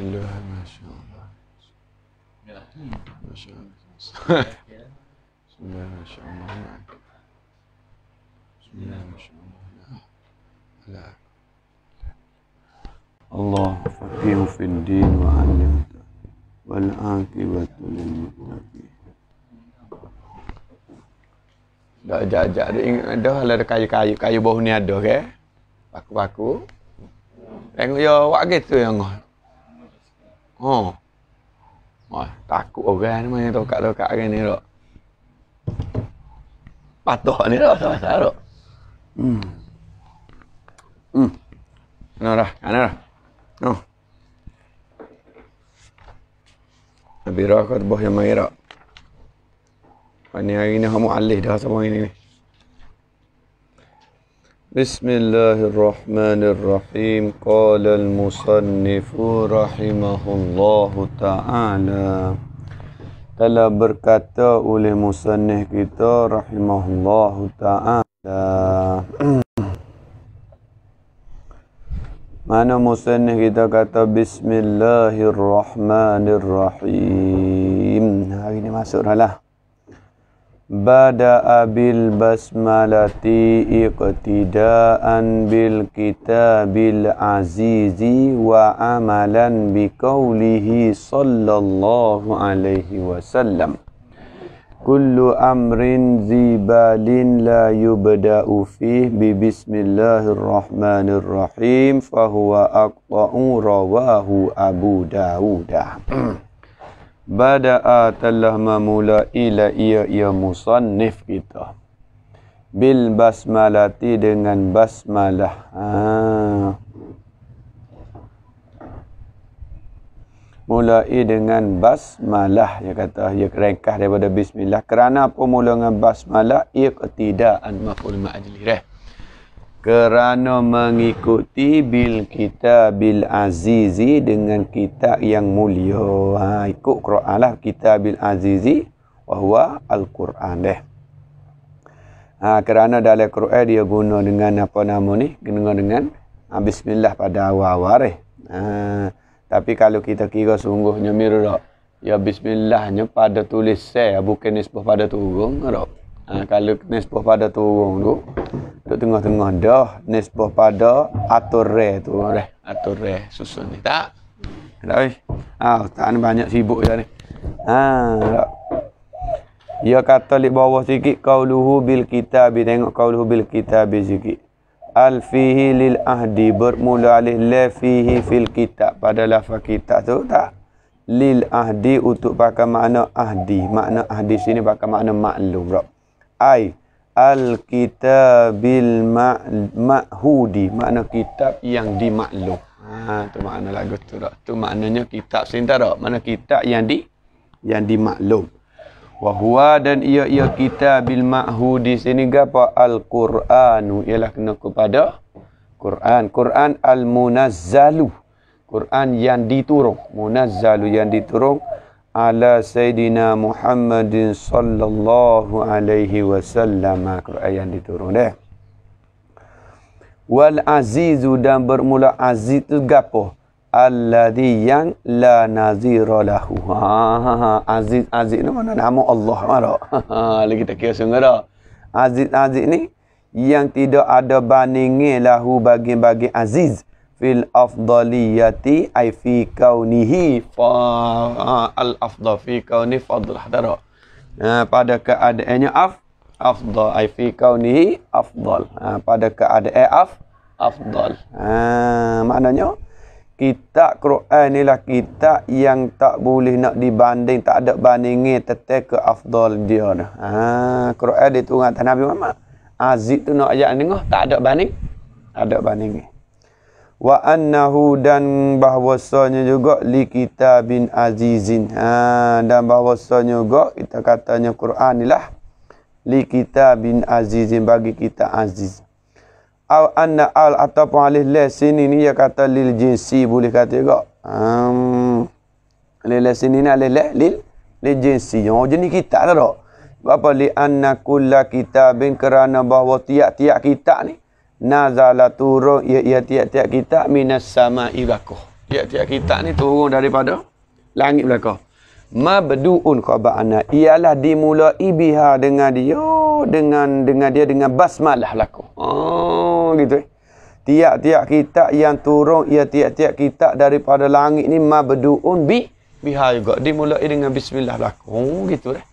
الله ما شاء الله ما شاء الله بسم الله ما شاء الله معك بسم الله ما شاء الله لا لا الله فقيه في الدين وعلمته والعاقبة للمتقين Tak ajak ajak ada ingat ada hal ada kayu kayu kayu bawah ni ada ke? Paku paku. Tengok yo wak gitu yang Oh. Wah, takut orang ni kan main tokak-tokak kan ni rok. Patuh ni rok sama-sama rok. Hmm. Hmm. Mana dah? Mana dah? Oh. Habis rok kau yang main rok. Ini hari ni kamu alih dah sama ini ni. بسم الله الرحمن الرحيم قال المصنف رحمه الله تعالى telah berkata oleh musannih kita rahimahullah ta'ala mana musannih kita kata bismillahirrahmanirrahim hari ni masuklah. Lah. Bada'a bil basmalati iqtida'an bil kitabil azizi wa amalan bi qawlihi sallallahu alaihi wasallam Kullu amrin zibalin la yubda'u fih bi bismillahirrahmanirrahim Fahuwa akta'u rawahu Abu Dawudah Bada'a telah memula ila ia ia musannif kita. Bil basmalati dengan basmalah. Ha. Mulai dengan basmalah. Ia kata, ia rengkah daripada bismillah. Kerana apa mula dengan basmalah? Ia ketidakan maful ma'adilirah kerana mengikuti bil kita bil azizi dengan kitab yang mulia ha, ikut Quran lah kita bil azizi bahawa Al-Quran deh. Ha, kerana dalam Quran dia guna dengan apa nama ni guna dengan ha, bismillah pada awal-awal deh. Ha, tapi kalau kita kira sungguhnya mirror ya bismillahnya pada tulis saya bukan nisbah pada turun roh. Ha, kalau nisbah pada turun tu, duduk tengah-tengah dah nisbah pada atur re tu. Re, atur re susun ni. Tak? Tak, weh. Ha, Ustaz ni banyak sibuk je ya ni. Ha, tak. Ya kata lik bawah sikit kauluhu bil kitab tengok kauluhu bil kitab sikit. Al fihi lil ahdi bermula alih la fihi fil kitab pada lafaz kitab tu tak lil ahdi untuk pakai makna ahdi makna ahdi sini pakai makna maklum rob ay al-kitabil ma'hudi makna kitab yang dimaklum ha tu makna lagu tu dak tu maknanya kitab sinta dak makna kitab yang di yang dimaklum wa huwa dan ia ia kitabil ma'hudi sini gapo al-quranu ialah kena kepada Quran Quran al-munazzalu Quran yang diturun munazzalu yang diturun ala Sayyidina Muhammadin sallallahu alaihi wasallam. Quran ah, yang diturun deh. Wal azizu dan bermula aziz tu gapo? Alladhi yang la nazira lahu. Ha, ha, ha, ha. Aziz, aziz ni mana nama Allah mana? Ha, ha, ha, lagi tak kira sungguh Aziz, aziz ni yang tidak ada bandingnya lahu bagi-bagi aziz fil afdaliyati ai fi kaunihi fa ha, al afdal fi kauni fadl hadara ha, pada keadaannya af afdal ai fi kaunihi afdal ha, pada keadaan af afdal ha maknanya kitab Quran ni lah kitab yang tak boleh nak dibanding tak ada bandingnya tetek ke afdal dia dah ha Quran diturunkan Nabi Muhammad Aziz tu nak ayat dengar tak ada banding ada banding wa annahu dan bahwasanya juga li kitabin azizin ha dan bahwasanya juga kita katanya Quran inilah li kitabin azizin bagi kita aziz au anna al atau alih la sini ni ya kata lil jinsi boleh kata juga hmm lil sini ni alih la lil lil jinsi yang oh, jenis kita lah dak apa li anna kullu kitabin kerana bahawa tiap-tiap kitab ni nazalatur ya ya tiap-tiap kitab minas samai baqah tiap-tiap kita ni turun daripada langit belaka mabduun qaba'ana ialah dimulai biha dengan dia dengan dengan dia dengan basmalah belaka oh gitu eh tiap-tiap kitab yang turun ya tiap-tiap kita daripada langit ni mabduun bi biha juga dimulai dengan bismillah belaka oh gitu eh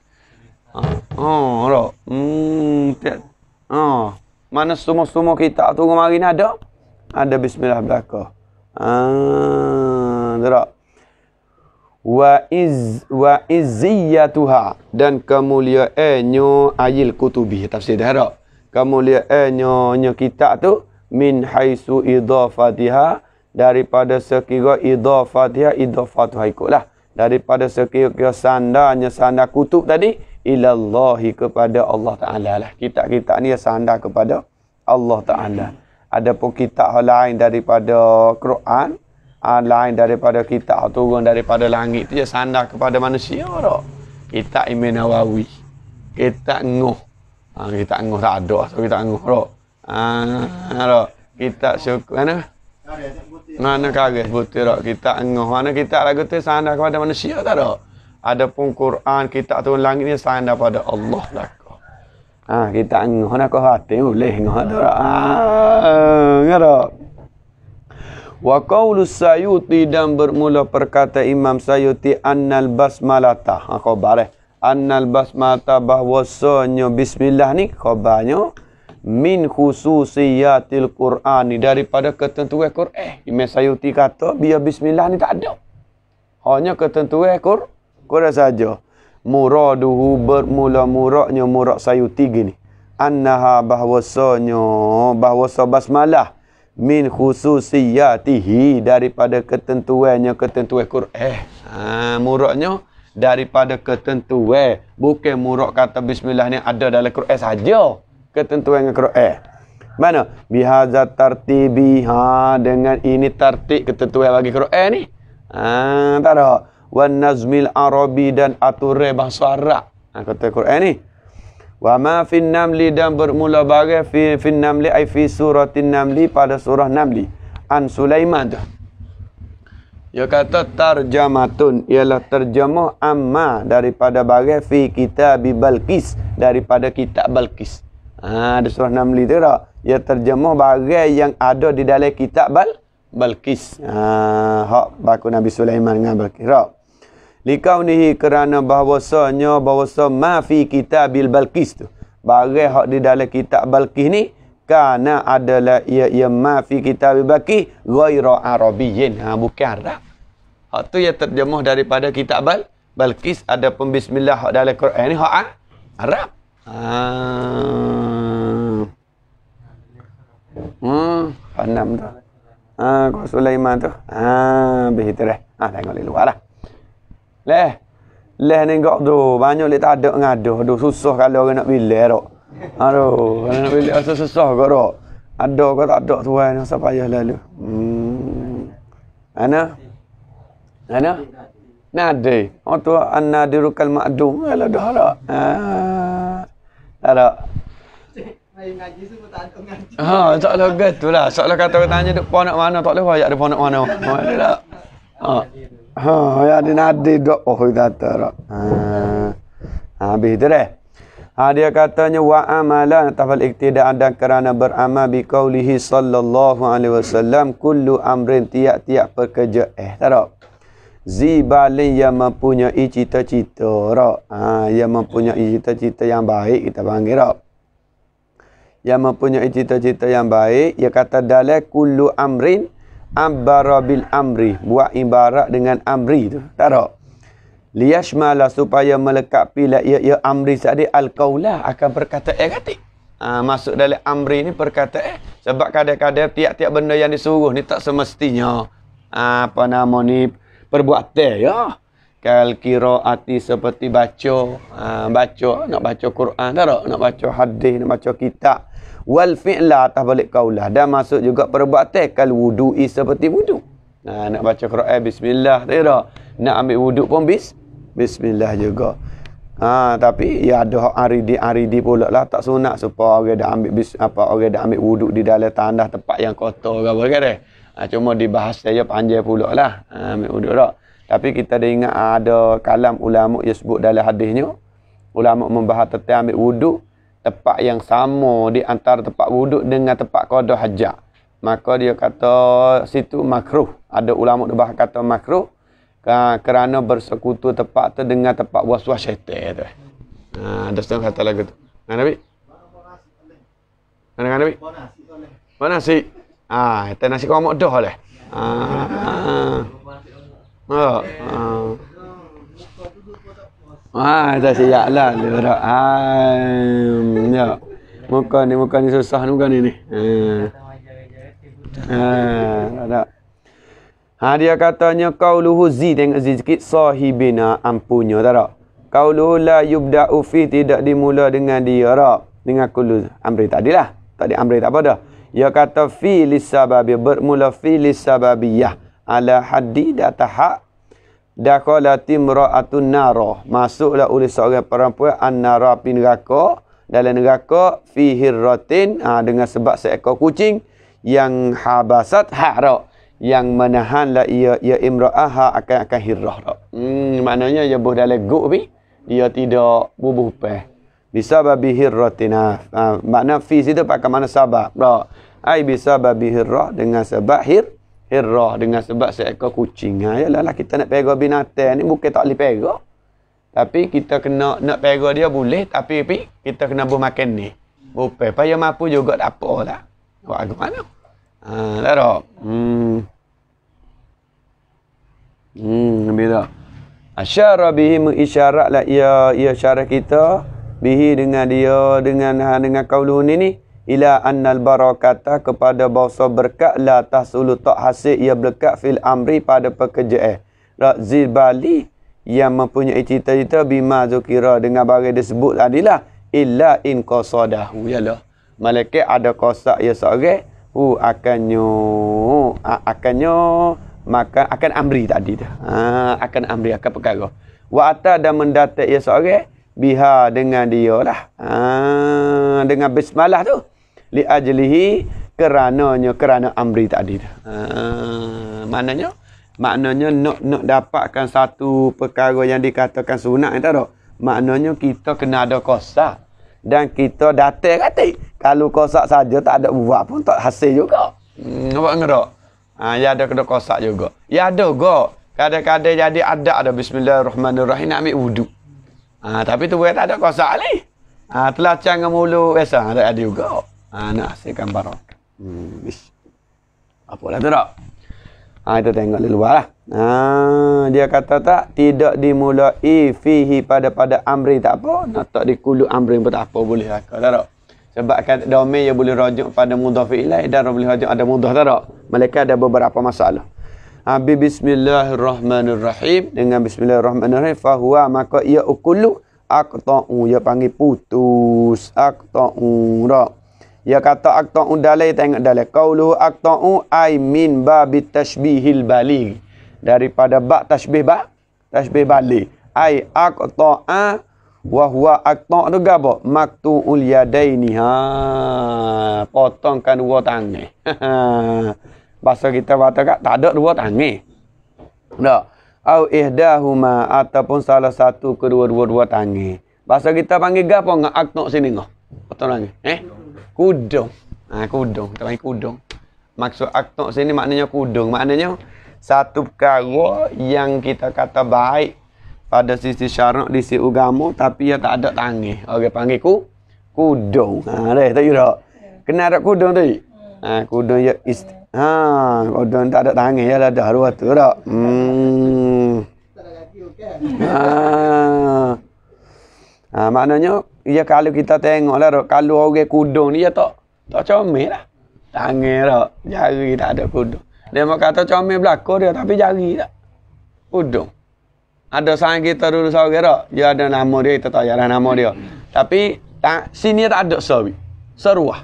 ha oh roh hmm tiap oh. Mana semua-semua kita tu kemarin ada? Ada bismillah belaka. Ah, tak? Wa iz wa iziyatuha dan kemulia enyo ayil kutubi tafsir dah tak? Kemulia enyo nyo kita tu min haisu idhafatiha daripada sekira idhafatiha idhafatuha ikutlah. Daripada sekira sandanya sanda kutub tadi, ilallahi kepada Allah Ta'ala lah. Kitab-kitab ni sandar kepada Allah Ta'ala. Ada Adapun kitab lain daripada Quran, ah, lain daripada kitab turun daripada langit tu je sandar kepada manusia tak? Kitab Imin Nawawi. Kitab Nguh. Ha, ah, kitab Nguh tak ada. So, kitab Nguh tak? Ah, ha, kitab syukur. Mana? Mana kaget butir tak? Kitab Nguh. Mana kitab lagu tu sandar kepada manusia tak? Tak? Ada pun Quran kita tu langit ni sayang daripada Allah belaka. Ha kita ngoh nak kau hati boleh ngoh ada. Ha ngara. Wa qawlu sayuti dan bermula perkata Imam Sayuti annal basmalata. Ha khabar eh. Annal basmalata bahwasanya bismillah ni khabarnya min khususiyatil Qur'ani daripada ketentuan Qur'an. Imam Sayuti kata biar bismillah ni tak ada. Hanya ketentuan Qur'an. Kau saja. Muraduhu bermula muraknya murak sayuti gini. Annaha bahwasanya bahwasa basmalah. Min khususiyatihi daripada ketentuannya ketentuan Quran. Eh, ha, muraknya daripada ketentuan. Bukan murak kata bismillah ni ada dalam Quran eh, saja. Ketentuan dengan Quran. Mana? Bihaza tartibi. Ha, dengan ini tartik ketentuan bagi Quran eh, ni. Ha, tak ada wa nazmil arabi dan atur bahasa arab ha, kata quran ni wa ma fi namli dan bermula bagai fi fi namli ai fi suratin namli pada surah namli an sulaiman tu dia kata tarjamatun ialah terjemah amma daripada bagai fi kitab balqis daripada kitab balqis ha ada surah namli tu tak ia terjemah bagai yang ada di dalam kitab bal Balkis. Ha, hak baku Nabi Sulaiman dengan Balkis. Rok. Likau Likaunihi kerana bahawasanya bahawasa ma fi kitabil Balqis tu. Barang hak di dalam kitab Balqis ni kerana adalah ia ia ma fi kitabil Balqis ghairu arabiyyin. Ha bukan Arab. Hak tu yang terjemah daripada kitab Bal Balqis ada pembismillah hak dalam Quran ni hak Arab. Ha. Hmm, enam tu. Ah, kau Sulaiman tu. Ah, ha, begitu dah. Ah, ha, tengok di luar lah. Leh. Leh ni kau tu. Banyak leh tak ada ngaduh. Aduh susah kalau orang nak pilih tak. Aduh. Kalau nak pilih rasa susah kau tak. Ada kau tak ada tuan. Rasa payah lalu. Hmm. Ana? Ana? Nadi. Orang oh, tu anna dirukal ma'dum. Alah dah ah. ha, lah. Tak ada. Ha, tak lah gitu lah. Soalnya kata tanya depan nak mana, tak boleh bayar depan nak mana. Boleh tak? Ha. Oh, jag nadi då. Oh, hur det är. Ha, bidre. Ha, dia katanya, wa amala natafal iktidak dan kerana beramal bi kaulihi sallallahu alaihi wasallam kullu amrin tiap-tiap pekerja. Eh, tak Zibalin yang mempunyai cita-cita. Ha, yang mempunyai cita-cita yang baik, kita panggil. Rok. Yang mempunyai cita-cita yang baik, ia kata dalai kullu amrin Ambara bil amri buat ibarat dengan amri tu tak tak liyashmala supaya melekapi la ya ya amri sadi al qaula akan berkata eh kata ha, masuk dalam amri ni berkata eh sebab kadang-kadang tiap-tiap benda yang disuruh ni tak semestinya ha, apa nama ni perbuatan ya kal qiraati seperti baca ha, baca nak baca Quran tak tak nak baca hadis nak baca kitab wal fi'la atas balik kaulah dan masuk juga perbuatan kal wudu'i seperti wudu. Nah, nak baca Quran bismillah tak Nak ambil wudu pun bis bismillah juga. Ha, tapi ya ada hak hari di hari di pula lah tak sunat supaya orang dah ambil bis, apa orang dah ambil wudu di dalam tanah tempat yang kotor ke apa kan eh. Ha, cuma dibahas saja panjang pula lah ha, ambil wuduk dah. Tapi kita ada ingat ada kalam ulama yang sebut dalam hadisnya ulama membahas tentang ambil wuduk tempat yang sama di antara tempat wuduk dengan tempat qada hajat maka dia kata situ makruh ada ulama dah kata makruh kerana bersekutu tempat tu dengan tempat waswas syaitan tu ah ada setengah kata lagi tu nabi mana kan nabi mana si ah kita nasi komok dah leh. ah. ah. ah. Oh, ah. Ah, tak siap lah. Dia orang. Ah, ya. Muka ni, muka ni susah ni, muka ni ni. Ah. Ah, tak. Ha, ah, dia katanya kau luhu zi tengok zi sikit sahibina ampunya tak tak? Kau luhu la yubda ufi tidak dimula dengan dia tak? Dengan kulu amri tak adalah. Tak ada amri tak apa dah. Ya kata fi lisababi bermula fi lisababiyah ala haddi data hak dakhalati imra'atun nara masuklah oleh seorang perempuan annara pin neraka dalam neraka fi hirratin ha, dengan sebab seekor kucing yang habasat hara yang menahanlah ia ia imra'aha akan akan hirrah dak hmm maknanya dia boleh dalam guk bi dia tidak bubuh peh bisababi hirratin ha, ha makna fi situ pakai mana sebab dak bisa bisababi hirrah dengan sebab hirrah herah dengan sebab seekor kucing. Ha, yalah lah, kita nak pegang binatang ni bukan tak boleh pegang. Tapi kita kena nak pegang dia boleh. Tapi, tapi kita kena bermakan ni. Bupai. Paya mampu juga tak apa lah. Buat ke mana? Ha, tak lah, tak? Hmm. Hmm, bila. Asyara bihi mengisyaratlah ia, ia syarah kita. Bihi dengan dia, dengan ha, dengan kaulun ini. ni ila annal barakata kepada bahasa berkat la tahsulu tak hasil ia berkat fil amri pada pekerja eh. Razil Bali yang mempunyai cita-cita bima zukira dengan bagai disebut adalah lah. Illa in qasadahu. Yalah. Malaikat ada kosak ya seorang. Hu akannya. Akannya. Maka akan amri tadi dah. Ha, akan amri akan perkara. Wa atta dan mendatik ya seorang. Biha dengan dia lah. Ha, dengan bismalah tu li ajlihi kerananya kerana amri tadi dah. Uh, maknanya maknanya nak nak dapatkan satu perkara yang dikatakan sunat kita tak? Maknanya kita kena ada kuasa dan kita datang kata kalau kosak saja tak ada buat pun tak hasil juga. Nampak hmm, Ah ya ada kena kosak juga. Ya ada go. Kadang-kadang jadi ada ada bismillahirrahmanirrahim nak ambil wuduk. Ah ha, tapi tu bukan tak ada kosak ni. Ah ha, telacang dengan mulut biasa ada juga. Ha ah, nak hasilkan barang. Hmm. Ish. Apalah tu dak? Ah, ha kita tengok dulu lah. Ha dia kata tak tidak dimulai fihi pada pada amri tak apa. Nak tak dikulu amri pun tak apa boleh lah. Kau tak Sebab kan domain dia boleh rajuk pada mudah fi'ilai dan boleh rajuk ada mudah tak dak? Mereka ada beberapa masalah. Abi bismillahirrahmanirrahim dengan bismillahirrahmanirrahim fahuwa maka ia ukulu aqta'u ya panggil putus aqta'u dak? Ya kata akta'u dalai tengok dalai. Qauluhu akta'u ay min babi tashbihil bali. Daripada bak tashbih bak. Tashbih bali. Ay akta'a wa huwa akta' tu gapo? Maktu'ul yadaini. Ha. Potongkan dua tangan. Bahasa kita kata kat tak ada dua tangan. Tak. Au ihdahuma ataupun salah satu kedua-dua dua tangan. Bahasa kita panggil gapo ngak akta' sini ngah. Potong lagi. Eh? kudung. Ha, kudung. Kita panggil kudung. Maksud aktok sini maknanya kudung. Maknanya satu perkara yang kita kata baik pada sisi syarak di sisi ugamu, tapi ia tak ada tangi. Orang okay, panggil ku kudung. Ha, ah, leh tak yurak. Kena ada kudung tadi. Ha, kudung ya ist Ha, kudung tak ada tangi ya ada haru tu dak. Hmm. Ha. Ha, maknanya Iya kalau kita tengok lah, kalau orang kudung dia ya, tak, tak comel lah. Tangan tak, jari tak ada kudung. Dia mau kata comel belakang dia, tapi jari tak. Kudung. Ada sang kita dulu seorang tak, dia ada nama dia, kita tak ada nama dia. Tapi, tak, sini tak ada sawi. Seruah.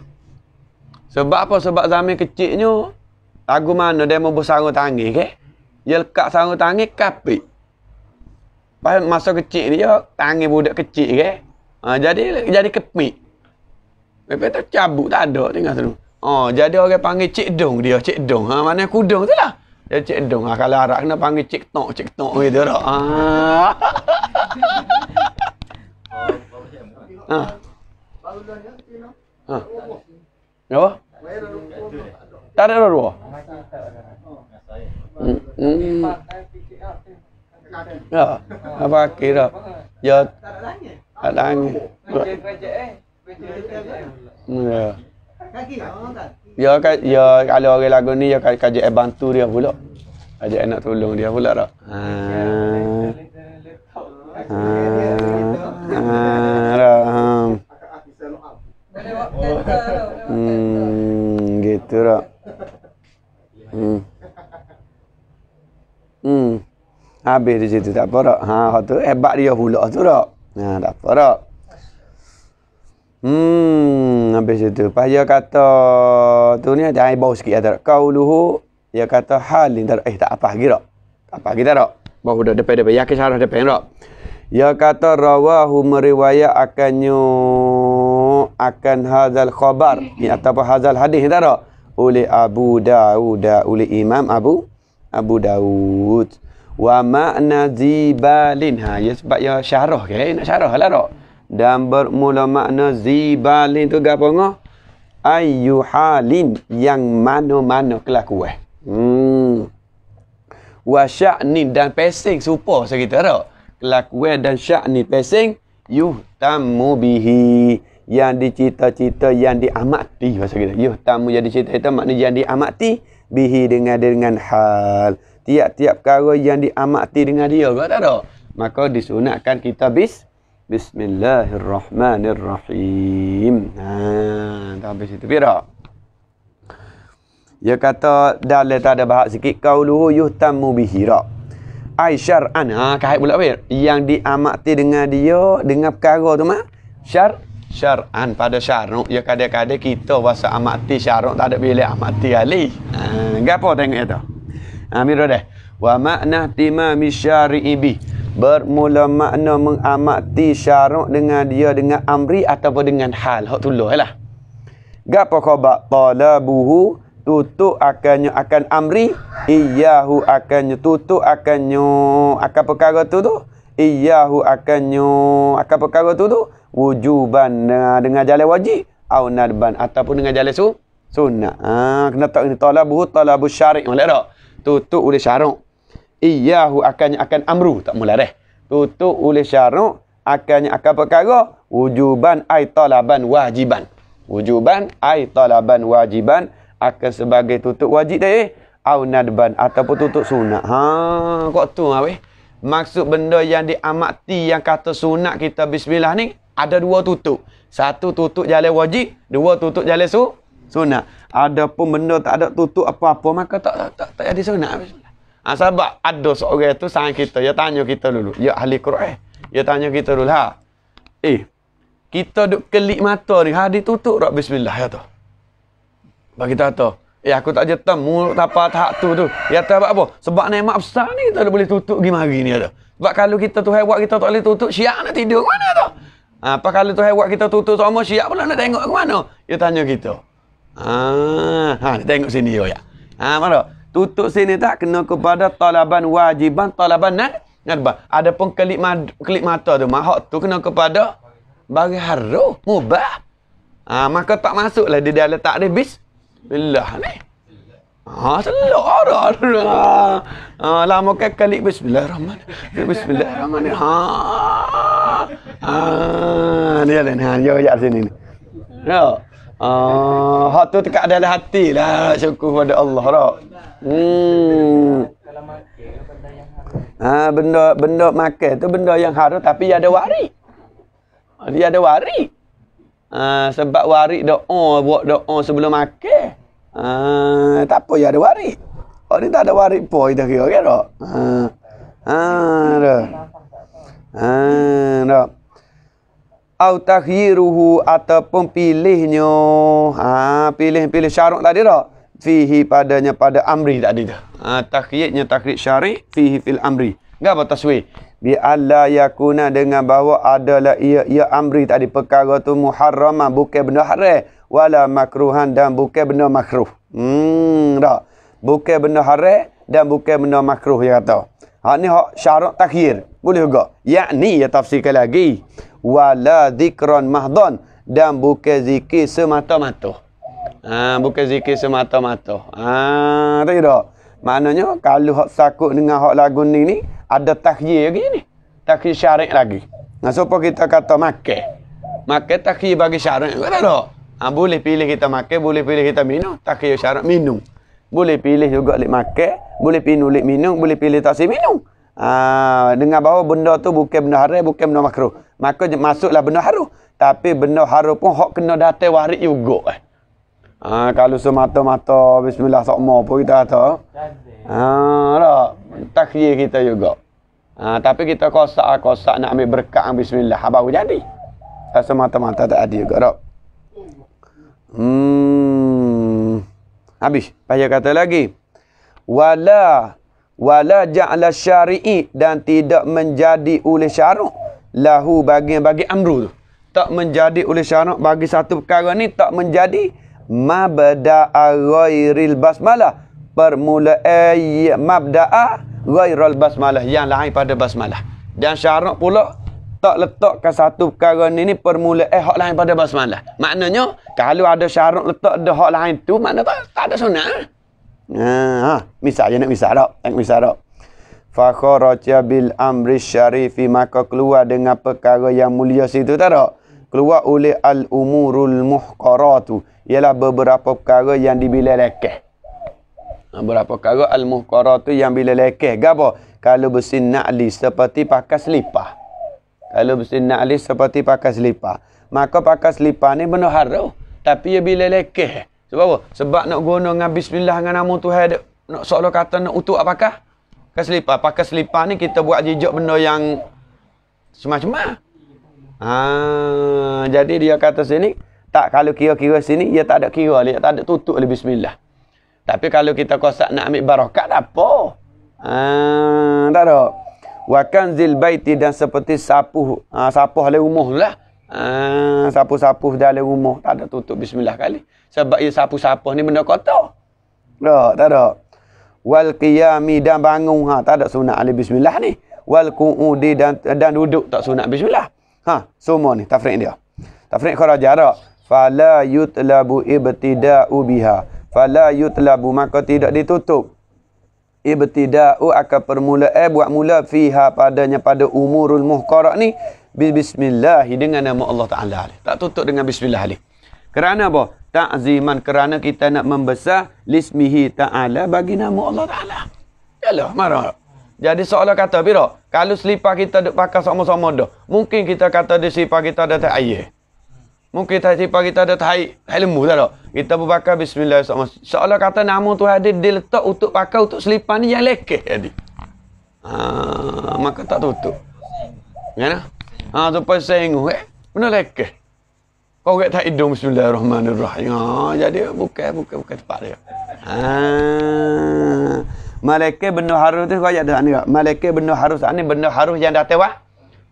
Sebab apa? Sebab zaman kecilnya, lagu mana dia mau bersarung tangan, ke? Dia lekat sarung tangan, kapik. Masa kecil ni tangan budak kecil, ke? Ha, jadi jadi kepik. Lepas tu cabut tak ada tinggal tu. Oh, jadi orang panggil Cik Dong dia, Cik Dong. Ha, mana kudung tu lah. Ya Cik Dong. Ha, kalau arak kena panggil Cik Tok, Cik Tok gitu Ah, Ha. ha. Ha. Ha. Ha. Tak ada dua. Ha. Hmm, hmm. Ya. Apa kira? Ya. Tak ada lainnya. Kadang Ya. Ya kan ya kalau orang lagu ni ya kaji bantu dia pula. Ajak nak tolong dia pula tak? Ha. Ha. Hmm, gitu tak? Hmm. Hmm. Habis di situ tak apa tak? Ha, tu hebat dia pula tu tak? Ha, tak apa tak? Hmm, habis itu. Lepas kata, tu ni ada air bau sikit. Tak? Kau luhu, ya kata hal ini. Eh, tak apa lagi tak? Tak apa lagi tak? Bahu dah depan-depan. Yakin syarah depan tak? Ya kata, rawahu meriwayat akan nyu akan hazal khabar ni atau hazal hadis tak tak? Oleh Abu Daud, oleh Imam Abu Abu Daud wa mana zibalin ha ya sebab ya syarah ke nak syarah lah dok dan bermula makna zibalin tu gapo ngo ayu halin yang mana-mana kelakuan hmm wa sya'ni dan pesing supo sekita dok kelakuan dan sya'ni pesing yuh tamu bihi yang dicita-cita yang diamati bahasa kita yuh tamu jadi cita-cita makna yang diamati bihi dengan dengan hal tiap-tiap perkara yang diamati dengan dia ke tak ada? Maka disunatkan kita bis Bismillahirrahmanirrahim. Ha, tak habis itu. Biar tak? Dia kata, dalil tak ada bahak sikit. Kau luhu yuhtamu bihira. Aishar an. Ha, kahit pula apa Yang diamati dengan dia, dengan perkara tu mah. Syar. Syar'an pada syaruk. Ya kadang-kadang kita bahasa amati syaruk tak ada bila amati alih. Hmm, apa tengok itu? Ha, Amir dah. Wa makna tima misyari'ibi. Bermula makna mengamati syarok dengan dia dengan amri ataupun dengan hal. Hak tulah lah. Gapa tala buhu tutup akannya akan amri. Iyahu akannya tutup akannya. Apa perkara tu tu? Iyahu akannya. Apa perkara tu tu? Wujuban ha, dengan jalan wajib. Aunadban ataupun dengan jalan su. Sunnah. Ha, kena tak ini talabuhu talabu syarik, Boleh tak? tutup oleh syaruk iyahu akan akan amru tak mula mulareh tutup oleh syaruk akan akan perkara wujuban ai talaban wajiban wujuban ai talaban wajiban akan sebagai tutup wajib dia eh au nadban ataupun tutup sunat ha kok tu ah weh maksud benda yang diamati yang kata sunat kita bismillah ni ada dua tutup satu tutup jalan wajib dua tutup jalan su sunat ada pun benda tak ada tutup apa-apa maka tak tak tak, tak jadi sunat ha, sebab ada seorang itu sang kita dia tanya kita dulu ya ahli Quran dia tanya kita dulu ha eh kita duk kelik mata ni ha ditutup tak bismillah ya tu bagi kita tu eh aku tak jetam mulut apa tak tu tu ya tak apa, apa sebab nikmat besar ni kita boleh tutup gimana ni ada sebab kalau kita tu hewat kita tak boleh tutup syiak nak tidur mana tu Ha, apa kalau tu hewat kita tutup semua, siap pula nak tengok ke mana? Dia tanya kita. Ah, ha, tengok sini yo oh, ya. Ah, ha, mana? Tutup sini tak kena kepada talaban wajiban talaban nak ngadba. Adapun Ada ma kelip mata tu mahak tu kena kepada bagi haru mubah. Ha, maka tak masuk lah di dalam tak? takdir bis. Bismillah ni. Ha selok dah. Ha lama ke kali bismillahirrahmanirrahim. Bismillahirrahmanirrahim. Ha. Ha ni ada ni. Yo ya ha, sini ni. Yo. No. Ah, hak tu dekat dalam hati lah. Syukur pada Allah tak? Hmm. Ah, ha, benda benda makan tu benda yang haram tapi ada wari. Ah, dia ada wari. Ah, ha, sebab wari doa buat doa sebelum makan. Ah, ha, tak apa dia ada wari. Oh, ni tak ada wari pun dah kira kan tak? Ah. Ah, dah. Ah, dah au tahyiruhu atau pilihnya ha pilih-pilih syarat tadi dah fihi padanya pada amri tadi dah ha tahyidnya tahyid syar'i fihi fil amri enggak apa taswi bi alla yakuna dengan bahawa adalah ia ia amri tadi perkara tu muharram bukan benda haram wala makruhan dan bukan benda makruh hmm dah bukan benda haram dan bukan benda makruh dia kata Ha ni hak syarat takhir. Boleh juga. Yakni ya tafsirkan lagi. Wala zikran mahdhan dan bukan zikir semata-mata. Ha bukan zikir semata-mata. Ha tak kira. Maknanya kalau hak sakut dengan hak lagu ni ni ada takhir lagi ni. Takhir syarat lagi. Nah, ha, supaya kita kata makan. Makan takhir bagi syarat. Kan tak? Ha, boleh pilih kita makan, boleh pilih kita minum. Takhir syarat minum. Boleh pilih juga lik makan, boleh pilih lik minum, boleh pilih tak si minum. Ah ha, dengan bahawa benda tu bukan benda haram, bukan benda makruh. Maka masuklah benda haram. Tapi benda haram pun hak kena datang waris juga eh. Ah kalau semata-mata bismillah sokmo pun kita kata. Ah ha, lah takhir kita juga. Ah tapi kita kosak-kosak nak ambil berkat bismillah baru jadi. Semata-mata tak ada juga dak. Hmm. Habis. Pasal kata lagi. Wala. Wala ja'la syari'i. Dan tidak menjadi oleh syaruk. Lahu bagi-bagi amru tu. Tak menjadi oleh syaruk. Bagi satu perkara ni. Tak menjadi. Mabda'a ghairil basmalah. Permulaan mabda'a ghairil basmalah. Yang lain pada basmalah. Dan syaruk pula tak letakkan satu perkara ni ni permulaan eh, hak lain pada basmalah. Maknanya kalau ada syarat letak dah hak lain tu makna tak, tak ada sunnah. Nah, ha, ha. misalnya nak misal dak? Tak misal dak. Fa kharaja bil amri syarifi maka keluar dengan perkara yang mulia situ tak dak? Keluar oleh al umurul muhqaratu ialah beberapa perkara yang dibilang lekeh. Ha, beberapa perkara al muhqaratu yang bila lekeh gapo? Kalau bersin na'li seperti pakai selipah. Kalau mesti alis seperti pakai selipar. Maka pakai selipar ni benar haram. Tapi ia bila lekeh. Sebab apa? Sebab nak guna dengan bismillah dengan nama Tuhan. Nak soal kata nak utuk apakah? Pakai selipar. Pakai selipar ni kita buat jejak benda yang semacam Ah, ha, jadi dia kata sini. Tak kalau kira-kira sini, ia tak ada kira. Dia tak ada tutup oleh bismillah. Tapi kalau kita kosak nak ambil barakat, apa. Ah, tak ada wa kanzil baiti dan seperti sapu uh, ha, sapu le rumah lah uh, ha, sapu-sapu dalam rumah tak ada tutup bismillah kali sebab ia sapu-sapu ni benda kotor tak tak ada wal qiyami dan bangun ha tak ada sunat ali bismillah ni wal qu'udi dan dan duduk tak sunat bismillah ha semua ni tafriq dia tafriq kharaja dak fala yutlabu ibtida'u biha fala yutlabu maka tidak ditutup ibtida'u akan permula eh buat mula fiha padanya pada umurul muhqara ni bismillah dengan nama Allah Taala. Tak tutup dengan bismillah ni. Kerana apa? Ta'ziman kerana kita nak membesar lismihi Taala bagi nama Allah Taala. Yalah marah. Jadi seolah kata biro, kalau selipar kita duk pakai sama-sama dah, mungkin kita kata di selipar kita ada tak ayah. Mungkin tak siapa kita ada tahi, tahi lembu tak ada. Kita berpakai bismillahirrahmanirrahim. Seolah kata nama tu ada diletak untuk pakai untuk selipan ni yang lekeh tadi. Ha, ah, maka tak tutup. Ya nah. Ha tu pasal eh. Mana lekeh? Kau gak tak hidung bismillahirrahmanirrahim. Ha, jadi bukan bukan bukan tempat dia. Ha. Malaikat benda harus tu kau ajak ni anak. Malaikat benda harus ni benda harus yang datang wah.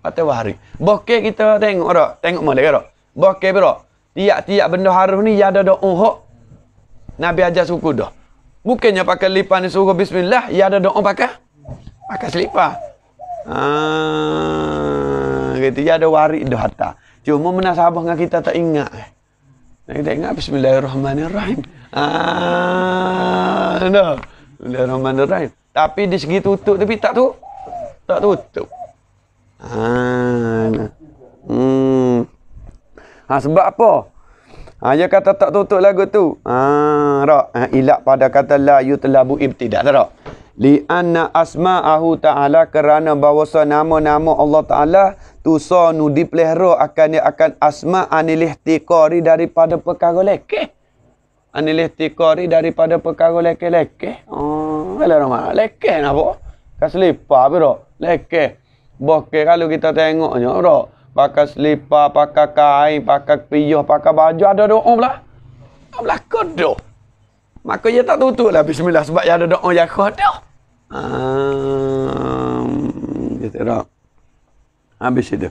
Patah wahari. Bokeh kita tengok dak? Tengok malaikat dak? Bokeh bro. Tiap-tiap benda harus ni, ya ada doa hok. Nabi ajar suku dah. Bukannya pakai lipah ni suku bismillah, ya ada doa pakai. Pakai selipah. Ah, gitu ya ada warik dah hatta. Cuma sahabat dengan kita tak ingat. Eh. Nah, kita ingat bismillahirrahmanirrahim. Ah, no. Bismillahirrahmanirrahim. Tapi di segi tutup tapi tak tu. Tak tutup. Ah, nah. Ha, sebab apa? Ha, dia kata tak tutup lagu tu. Ha, rak. Ha, ilak pada kata la yu telah bu'ib. Tidak, tak rak. Li anna asma'ahu ta'ala kerana bahawa nama-nama Allah Ta'ala tu sonu diplehro akan dia akan asma' anilih tikori daripada perkara leke. Anilih tikori daripada perkara leke leke. Oh, kalau ha, orang mana? Leke nak apa? Kasi lipa apa rak? Leke. Bokeh kalau kita tengoknya rak pakai selipar, pakai kain, pakai piyuh, pakai baju, ada doa pula. Tak berlaku doh. Maka dia tak tutup lah bismillah sebab dia ada doa yang khadah. Um, dia tak Habis itu.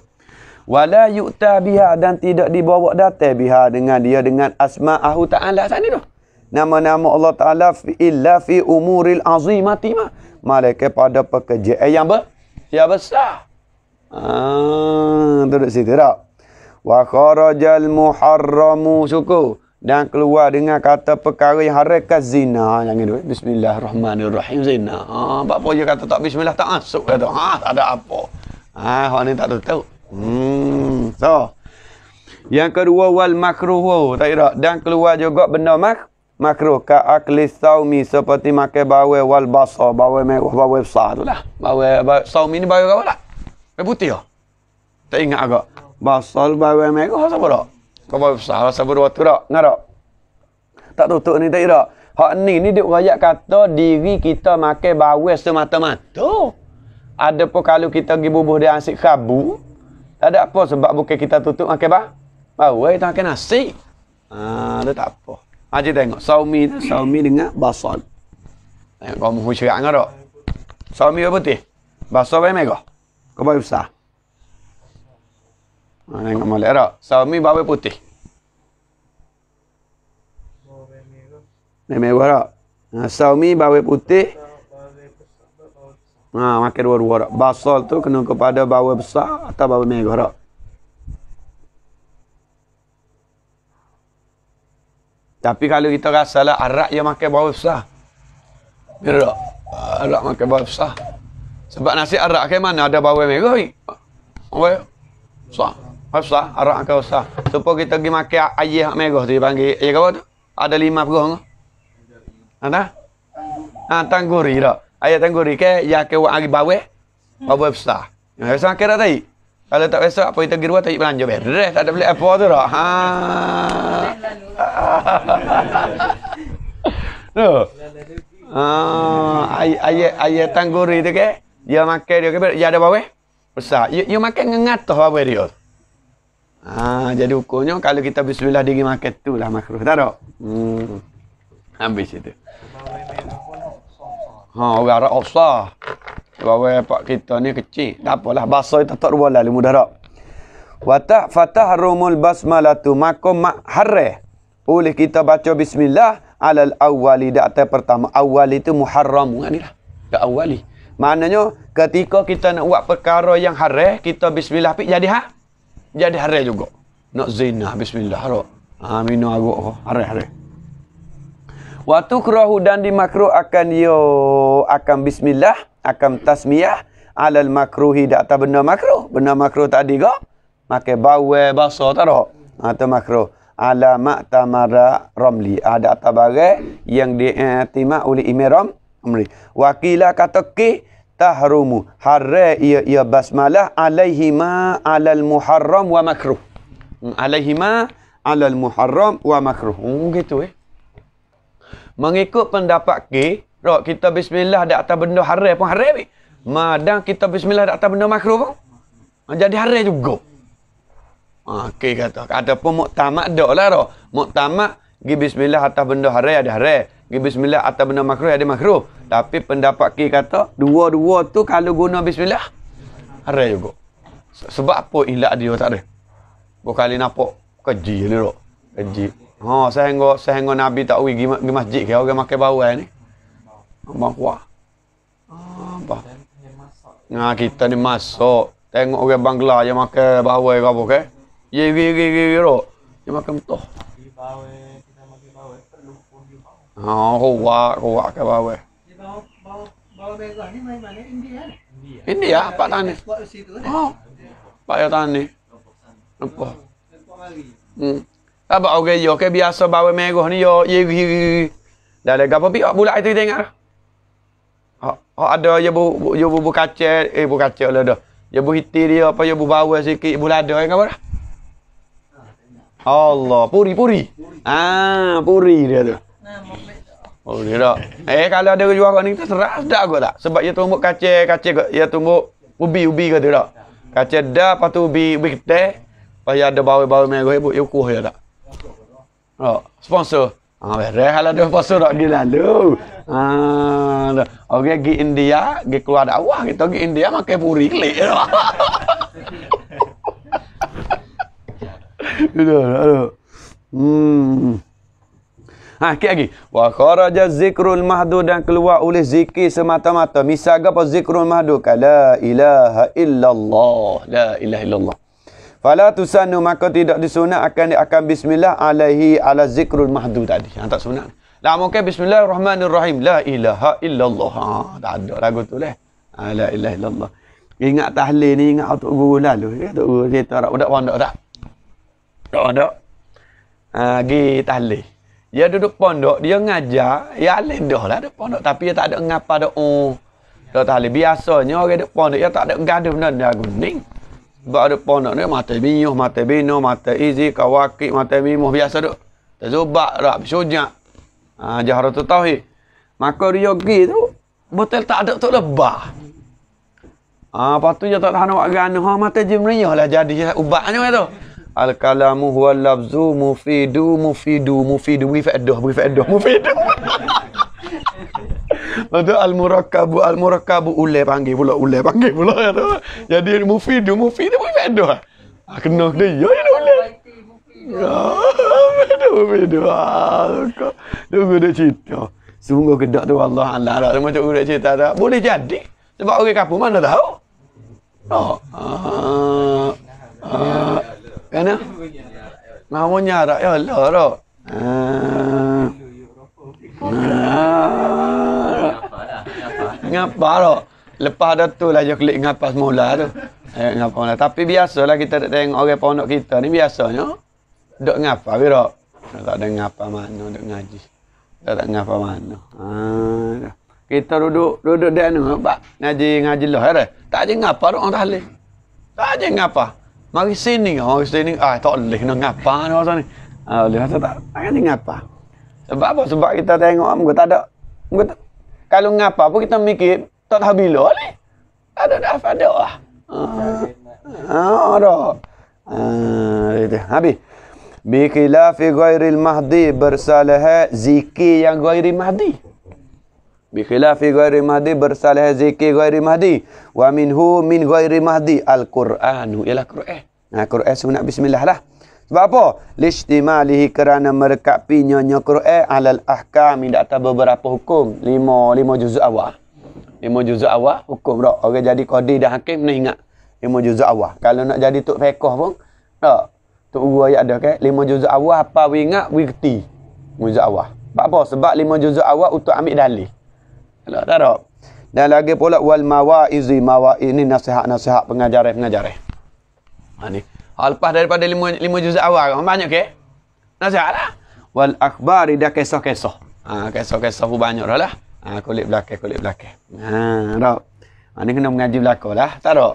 Wala yu'ta biha dan tidak dibawa datang biha dengan dia dengan asma'ahu ta'ala. Sana doh. Nama-nama Allah Ta'ala fi illa fi umuril azimati ma. Malaikat pada pekerjaan yang ber, yang besar. Ah, duduk situ tak? Wa kharajal muharramu syukur dan keluar dengan kata perkara yang harakat zina jangan duit bismillahirrahmanirrahim zina ha apa pun dia kata tak bismillah tak masuk kata ha tak ada apa ha orang ni tak tahu hmm so yang kedua wal makruh tak kira dan keluar juga benda mak makruh ka akli saumi seperti makan bawa wal basa bawa merah bawa besar tu lah bawa saumi ni bawa apa lah Bawang putih lah. Tak ingat agak. Basal bawang merah siapa tak? Kau bawang besar lah siapa waktu tak? Ngak tak? Tak tutup ni tak irak. Hak ni ni dia rakyat kata diri kita makan bawang semata-mata. Ada pun kalau kita pergi bubuh dia asyik khabu. Tak ada apa sebab bukan kita tutup makan bah. Bawang kita makan nasi. Haa, dia tak apa. Haji tengok. Saumi tu, saumi dengan basal. Tengok kau muhu syarat ngak tak? Saumi apa putih? Basal bawang merah? Kau bayar besar. Ha, tengok malik arak. Sawmi bawa putih. Memang bawa arak. Ha, Sawmi bawa putih. Ha, makan dua-dua arak. Basal tu kena kepada bawa besar atau bawa merah arak. Tapi kalau kita rasa lah arak yang makan bawa besar. Merah. Arak makan bawa besar. Sebab nasi arak ke mana ada bawang merah ni. Oh, eh? sah. Hafsah, arak ke sah. Supaya kita pergi makan ayah merah tu panggil. Ayah kau tu? Ada lima perah. Ada? Ha, ha, tangguri tak? Ayah tangguri ke, ya ke hari bawang. Hmm. Bawang besar. Ya, ha, saya sangka dah tadi. Kalau tak besar, apa kita gerua tak belanja beres. Tak ada beli apa tu tak? Ha. Tu. Ah, ayah ayah tangguri tu ke? Okay? dia makan dia kepada dia ada bawah besar dia, dia makan dengan ngatuh bawah dia ha, jadi ukurnya kalau kita bismillah diri makan tu lah makruh tak tak hmm. habis itu ha, orang Arab besar bawah pak kita ni kecil tak apalah basah itu tak ruang lalu mudah tak wa ta fatahrumul basmalatu makum mak boleh kita baca bismillah alal awwali di pertama awal itu muharram kan ni lah awali Maknanya ketika kita nak buat perkara yang haram, kita bismillah pi jadi ha? Jadi haram juga. Nak zina bismillah ro. Amin ha, aku oh, haram haram. Wa tukrahu dan dimakruh akan yo akan bismillah akan tasmiyah alal makruhi dak tak benda makruh. Benda makruh tadi ke? Makai bawa bahasa tak roh. Ha, Atau makruh. Alamak tamara romli. Ada ha, tak yang diatimak eh, oleh imam romli. Wakilah kata kih tahrumu harra ia ia basmalah alaihi ma alal muharram wa makruh hmm, alaihi ma alal muharram wa makruh hmm, gitu eh mengikut pendapat ke rok kita bismillah di atas benda haram pun haram eh? madan kita bismillah di atas benda makruh pun ah, jadi haram juga Okey ah, kata. Ada pun muktamak dah lah roh. Muktamak. Gi bismillah atas benda haram ada haram. Gi bismillah atas benda makruh ada makruh. Tapi pendapat kita kata, dua-dua tu kalau guna bismillah, haram juga. Sebab apa ilat dia tak ada? Bukali nampak keji ni tu. Keji. Ha, sehingga, sehingga Nabi tak pergi ke masjid ke orang makan bau ni. Abang kuah. Ah, apa? Nah, kita ni masuk. Tengok orang Bangla yang makan bau ke apa ke. Ye, ye, ye, ye, ye, ye, ye, ye, ye, ye, ye, ye, ye, ye, ye, Bawah Merah ni main mana? India India, Pak Tani. Kan? Oh. Pak Ya Tani. Nampak. Nampak hari. Hmm. okay, biasa bawa merah ni yo ye ye. Dah le gapo pi bulat itu dengar. Oh ada ya bu ya bu bu kaca eh bu kaca lah dah. Ya bu hiti dia apa ya bu bawa si bu lada eh gapo dah. Ah, Allah puri puri. Ah puri dia tu. Oh, dia tak. Eh, kalau ada jual kat ni, kita serah sedap kot tak? Sebab dia tumbuk kacir, kacir kot. Dia tumbuk ubi, ubi kot tak? Kacir dah, lepas tu ubi, ubi kete. Lepas dia ada bau-bau merah kot, ibu, ikuh je tak? Oh, sponsor. Ah, beres kalau ada sponsor tak pergi lalu. Ah, Okey, oh, pergi India, pergi keluar dah. Wah, kita pergi India makan puri klik. Gitu, aduh. Hmm. Ha, sikit lagi. Wa kharaja zikrul mahdu dan keluar oleh zikir semata-mata. Misal apa zikrul mahdu? La ilaha illallah. La ilaha illallah. Fala tusannu maka tidak disunat akan akan bismillah alaihi ala zikrul mahdu tadi. Ha, tak sunat. Lah mungkin bismillahirrahmanirrahim. La ilaha illallah. Ha, tak ada lagu tu lah. Ha, la ilaha illallah. Ingat tahlil ni ingat untuk guru lalu. Ya, untuk guru cerita. Tak ada tak? Tak ada. Ha, pergi tahlil. Dia duduk pondok, dia ngajar, ya alim dah lah duduk pondok. Tapi dia tak ada ngapa ada oh. Tak tahu lah. Biasanya orang duduk pondok, dia tak ada gaduh benda. Dia guning. Sebab duduk pondok ni, mata minyuh, mata bino, mata izi, kawaki mata mimuh. Biasa duduk. Terzubak lah, habis ujak. Ha, Jahara tu tahu. Maka dia pergi tu, betul tak ada tu lebah. Ha, lepas tu dia tak tahan awak gana. Ha, mata jimriyah lah jadi ubatnya tu al kalamu huwa lafzu mufidu mufidu mufidu wi faedah wi faedah mufidu Lalu al Murakabu al Murakabu Ule panggil pula Ule panggil pula ya Jadi mufidu mufidu wi faedah. Ah, kena kena yo Ule. ulai. Mufidu ya, mufidu. Lugu ah, de cerita. Sungguh gedak tu Allah Allah macam urat cerita tak boleh jadi sebab orang kapu mana tahu. Oh. Ah. ah. ah. Kenapa? Ha? Nak punya arak ya Allah roh. Ah. Ngapa roh? Lah, lah. Lepas dah tu lah je klik ngapa semula tu. Eh, ngapa lah. Tapi biasalah kita tengok orang pondok kita ni biasanya. Dok ngapa biro. Tak ada ngapa mana duk ngaji. Tak ada ngapa mana. Ha, kita duduk duduk dia ni. Ngaji ngaji lah. Eh, tak ada ngapa orang tahlil. Tak ada ngapa. Mari sini ha, mari sini. Ah tak boleh nak ngapa ni orang ni. Ah boleh tak tak. Tak kan ngapa. Sebab apa? Sebab kita tengok muka tak ada. Muka tak, kalau ngapa pun kita mikir tak tahu bila ni. Ada dah ada lah. Ah. Ah ada. Ah itu. Habis. Bikilafi ghairil mahdi bersalah zikir yang gairil mahdi. بخلاف غير مهدي برسالة زكي غير مهدي ومنه من غير مهدي القرآن يلا قرآن nah قرآن سمعنا بسم bismillah lah. Sebab apa? Lishtimalihi kerana merekapi nyonya Qur'an alal ahkam yang datang beberapa hukum. Lima, lima juzuk awal. Lima juzuk awal, hukum tak? Orang okay, jadi kodi dan hakim, ni ingat. Lima juzuk awal. Kalau nak jadi tuk fekoh pun, tak. Tuk uwa yang ada, okay? Lima juzuk awal, apa we ingat, we kerti. Juzuk awal. Sebab apa? Sebab lima juzuk awal untuk ambil dalih. Alah darab. Dan lagi pula wal mawaizi mawaiz ini nasihat-nasihat pengajar pengajar. Ha ni. Ha, lepas daripada lima, lima juz awal banyak ke? Nasihat lah. Wal akhbari dah kisah-kisah. Ha, kisah-kisah pun banyak dah lah. Ha, kulit belakang, kulit belakang. Ha, tak. Ha, ni kena mengaji belakang lah. Tak tak.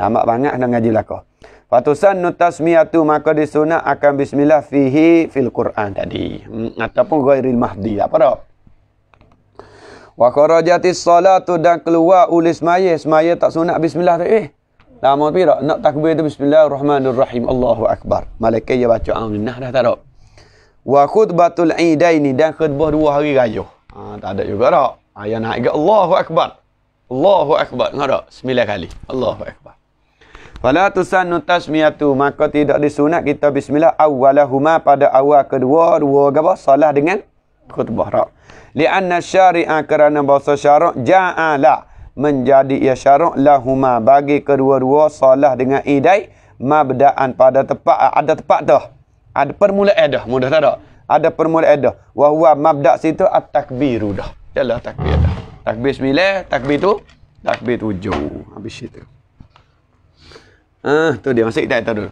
Lama banyak kena mengaji belakang. Fatusan nutasmiatu maka disunat akan bismillah fihi fil Quran tadi. Hmm, ataupun ghairil mahdi. Apa tak? Wa kharajatis salatu dan keluar ulis semaya. Semaya tak sunat bismillah tak eh. Lama tapi tak? Nak takbir tu bismillahirrahmanirrahim. Allahu Akbar. Malaikat ya baca aminah ah, dah tak tak? Wa khutbatul idaini dan khutbah dua hari raya. Ha, tak ada juga tak? Ayah ha, nak ikut Allahu Akbar. Allahu Akbar. Nak tak? Sembilan kali. Allahu Akbar. Fala tusannu tasmiyatu. Maka tidak disunat kita bismillah. Awalahuma pada awal kedua. Dua gabah. Salah dengan khutbah tak? Lianna syari'ah kerana bahasa syarak ja'ala menjadi ya syarak lahuma bagi kedua-dua salah dengan idai mabda'an pada tempat ada tempat dah. Ada permula dah, mudah tak ada? Ada permula dah. Wa huwa mabda' situ at-takbiru dah. Ialah takbir dah. Takbir sembilan, takbir tu, takbir tujuh. Habis situ. Ah, tu dia masih tak tahu dulu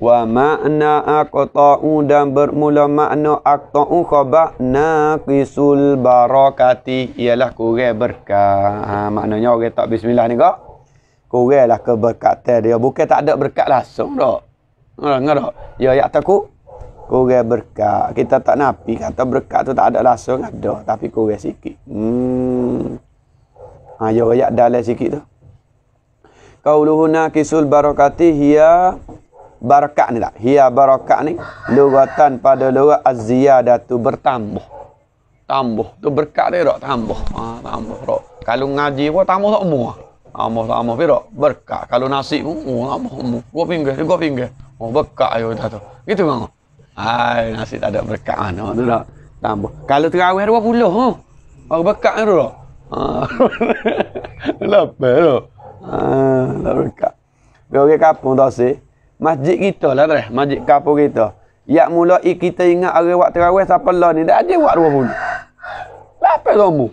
wa makna aqta'u dan bermula makna aqta'u khabar naqisul barakati ialah kurang berkah ha, maknanya orang tak bismillah ni kak berkat keberkatan dia bukan tak ada berkat langsung dok dengar dok ya ayat aku kurang berkat kita tak nafi kata berkat tu tak ada langsung ada tapi kurang sikit hmm ha ya ayat dalam sikit tu qauluhu kisul barakati hiya barakat ni tak? Hiya barakat ni lugatan pada lugat az-ziyadah tu bertambah. Tambah tu berkat dia tak tambah. Ha tambah tak. Kalau ngaji pun tambah tak semua. Tambah tambah pi tak berkat. Kalau nasi pun oh, oh tambah mu. Gua pinggir, gua pinggir. Oh berkat ayo tu. Gitu kan? Hai nasi tak ada berkat mana tu tak. Tambah. Kalau terawih 20 puluh, Huh? Oh. oh berkat tu tak. Ha. Lapar tu. Ha, tak berkat. Biar ke kapung tak sih? masjid kita lah dah. Masjid kapur kita. Ya mula kita ingat hari waktu terawih siapa lah ni. Ah, dah ada buat dua puluh. Lapa kamu?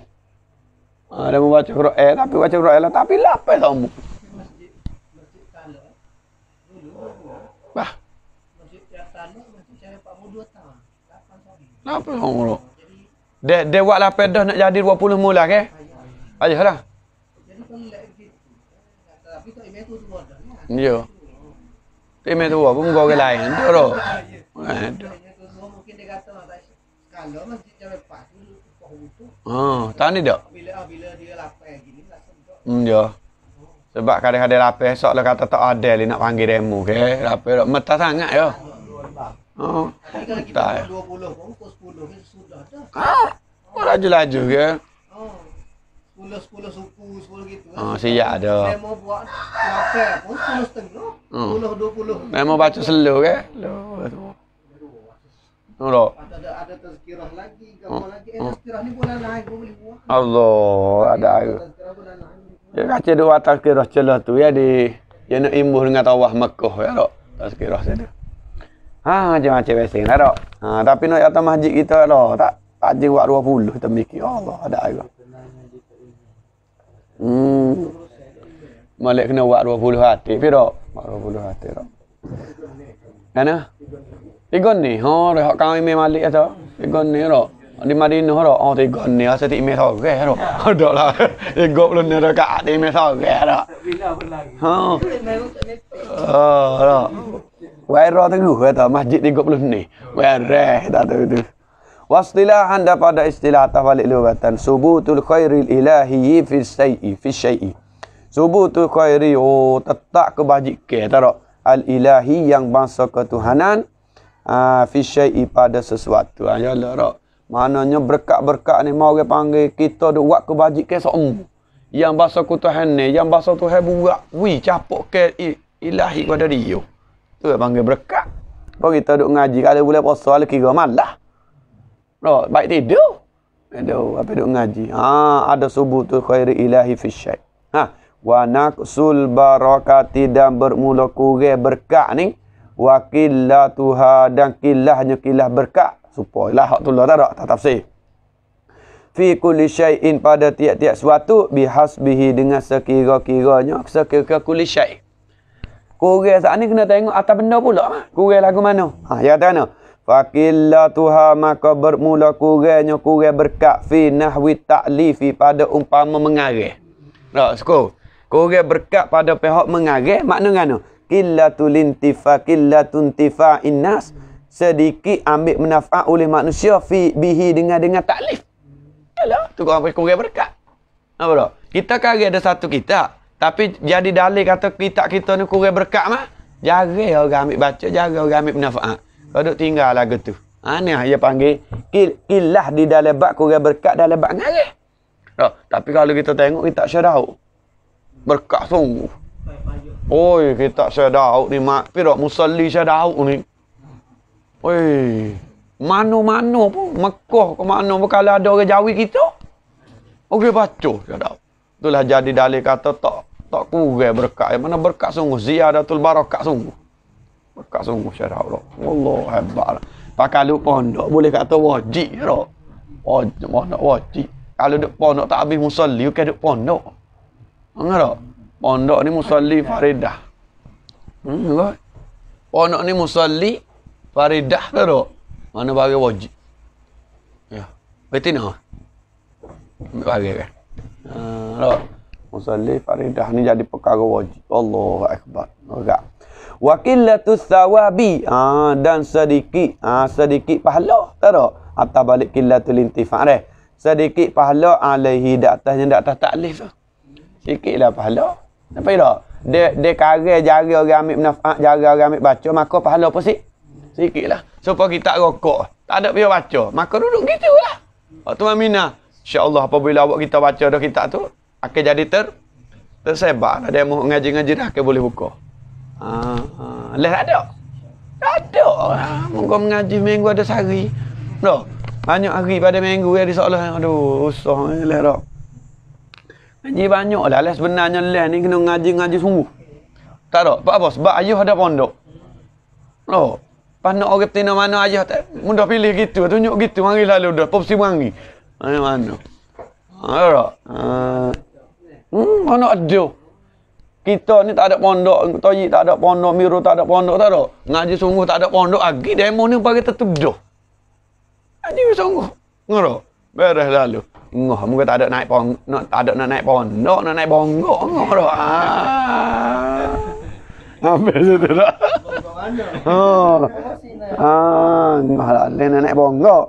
Ada dia baca Quran eh, tapi baca Quran lah. Tapi lapa kamu? Bah. Lapa kamu lho? Dia, dia buat lah dah nak jadi dua puluh mula ke? Ayah lah. Kan? Ya. Yeah. Tapi main tu apa muka orang lain tu lo. Oh, tahu ni tak? Bila bila dia Sebab kadang-kadang lapar esok lah kata tak ada ni nak panggil demo ke. Lapar tak mata sangat ya. Oh. Ya. Tapi kalau kita 20 ya. pun 10 ni sudah dah. Ah, kau laju juga. 10 suku, sepuluh gitu. oh, siap ada. Memo buat kafe pun 10 setengah. Hmm. 10 20. Memo baca selo ke? Selo. lo. Ada ada tazkirah lagi, gapo hmm, lagi? Eh, hmm. tazkirah ni boleh naik, boleh buat. Allah, ada air. Dia ya, kata dua tazkirah celah tu ya di dia ya, nak imbuh dengan tawah Mekah ya tak? Tazkirah saya tu. Ha, macam-macam biasa ya tak? Ha, tapi nak atas masjid kita tak? Tak je buat puluh, kita mikir. Allah, ada air. Hmm. Malik kena buat 20 hati pi dok. Buat 20 hati dok. Kana? Tigon ni, ha, oh, rehat kau ime Malik ato. Tigon ni dok. Di Madinah dok. Oh, tigon ni asa ti ime tau ke dok. Oh, dok lah. Ego belum ni dok ati ime tau ke dok. Ha. Oh, dok. Wairah tengok ke tau masjid 30 ni. Wairah tak tahu tu. Wastilahan daripada istilah atas balik lewatan. Subutul khairi ilahi fi syai'i. Fi syai'i. Subutul khairi. Oh, tetap kebajikan. Tak tak? Al-ilahi yang bangsa ketuhanan. Uh, ah, fi syai'i pada sesuatu. Ah, ya Allah, tak? Mananya berkat-berkat ni. mau Mereka panggil kita ada buat kebajikan seumur. Yang bangsa kutuhan ni. Yang bangsa tu hai buat. Wih, capuk ke ilahi kepada dia. Tu yang panggil berkat. Kalau kita duduk ngaji, kalau boleh puasa, kalau kira malah. Oh, baik tidur. Aduh, eh, apa duk ngaji? Ha, ada subutul khairi ilahi fi syai. Ha, wa naqsul barakati dan bermula kurai berkat ni. Wa killatuha dan killahnya killah berkat. Supailah hak tulah tak tak tafsir. Fi kulli syai'in pada tiap-tiap suatu bihasbihi dengan sekira-kiranya sekira-kira kulli syai'. Kurai saat ni kena tengok atas benda pula. Kurai lagu mana? Ha, ya tak Fakillatuha maka bermula kurangnya kurang berkat fi nahwi ta'lifi pada umpama mengarah. Tak, suku. Kurang berkat pada pihak mengarah, makna ngana? Killatu lintifa, killatu intifa innas. Sedikit ambil manfaat oleh manusia fi bihi dengan dengan taklif. Yalah, tu kau ambil kurang berkat. Apa tak? Kita kari kan ada satu kita, Tapi jadi dalil kata kita kita ni kurang berkat mah. Jarih orang ambil baca, jarih orang ambil manfaat. Kau tinggal lagu tu. Ini yang dia panggil. Ilah di dalam bak kurang berkat dalam bak ngari. Oh, lah, tapi kalau kita tengok, kita tak sedau. Berkat sungguh. Oi, kita tak sedau ni. Tapi tak musalli sedau ni. Oi. Mana-mana pun. Mekah ke mana pun kalau ada orang jawi kita. Okey, baca sedau. Itulah jadi dalil kata tak tak kurang berkat. mana berkat sungguh. Ziyadatul barakat sungguh. Kak sungguh syarat Allah. Allah hebat lah. Pakai lu pondok boleh kata wajib je lah. Wajib, nak wajib. Kalau duk pondok tak habis musalli, bukan duk pondok. Enggak tak? Pondok ni musalli faridah. Hmm, kan? Pondok ni musalli faridah tak tak? Mana bagi wajib. Ya. Berarti ni Ambil bagi kan? Uh, tak? Musalli faridah ni jadi perkara wajib. Allah Akbar. Enggak. Okay wa qillatus thawabi ha, dan sedikit ha, sedikit pahala tak tak atas balik qillatul intifa' eh sedikit pahala alaihi ha, di atasnya di atas taklif sikitlah pahala nampak tak dia dia karang jari orang ambil manfaat jari orang ambil baca maka pahala apa sih sikitlah supaya so, kita rokok tak ada biar baca maka duduk gitulah waktu oh, mamina insyaallah apabila awak kita baca dah kita tu akan jadi ter tersebar ada yang mau ngaji-ngaji dah ke boleh buka Ah, uh, ah. uh, tak ada. Tak ada. Monggo mengaji minggu ada sehari. No, Banyak hari pada minggu ada ya, soalan aduh usah eh, leh dak. Ngaji banyaklah leh sebenarnya leh ni kena ngaji ngaji sungguh. Tak ada. Apa apa sebab ayah ada pondok. No, Noh. nak orang betina mana ayah tak mudah pilih gitu tunjuk gitu mari lalu dah popsi wangi. Ayah mana? Ha dak. Ah, ah. Hmm, mana aduh. Kita ni tak ada pondok, toyik tak ada pondok, miru tak ada pondok, tak ada. Ngaji sungguh tak ada pondok, lagi ah, demo ni bagi tertuduh. Ngaji sungguh. ngoro Beres lalu. Ngoh, muka tak ada naik pondok, tak ada nak naik pondok, nak naik bonggok. ngoro. Ah. apa itu dah. Oh. Ah, ngoh lah. Dia naik bonggok.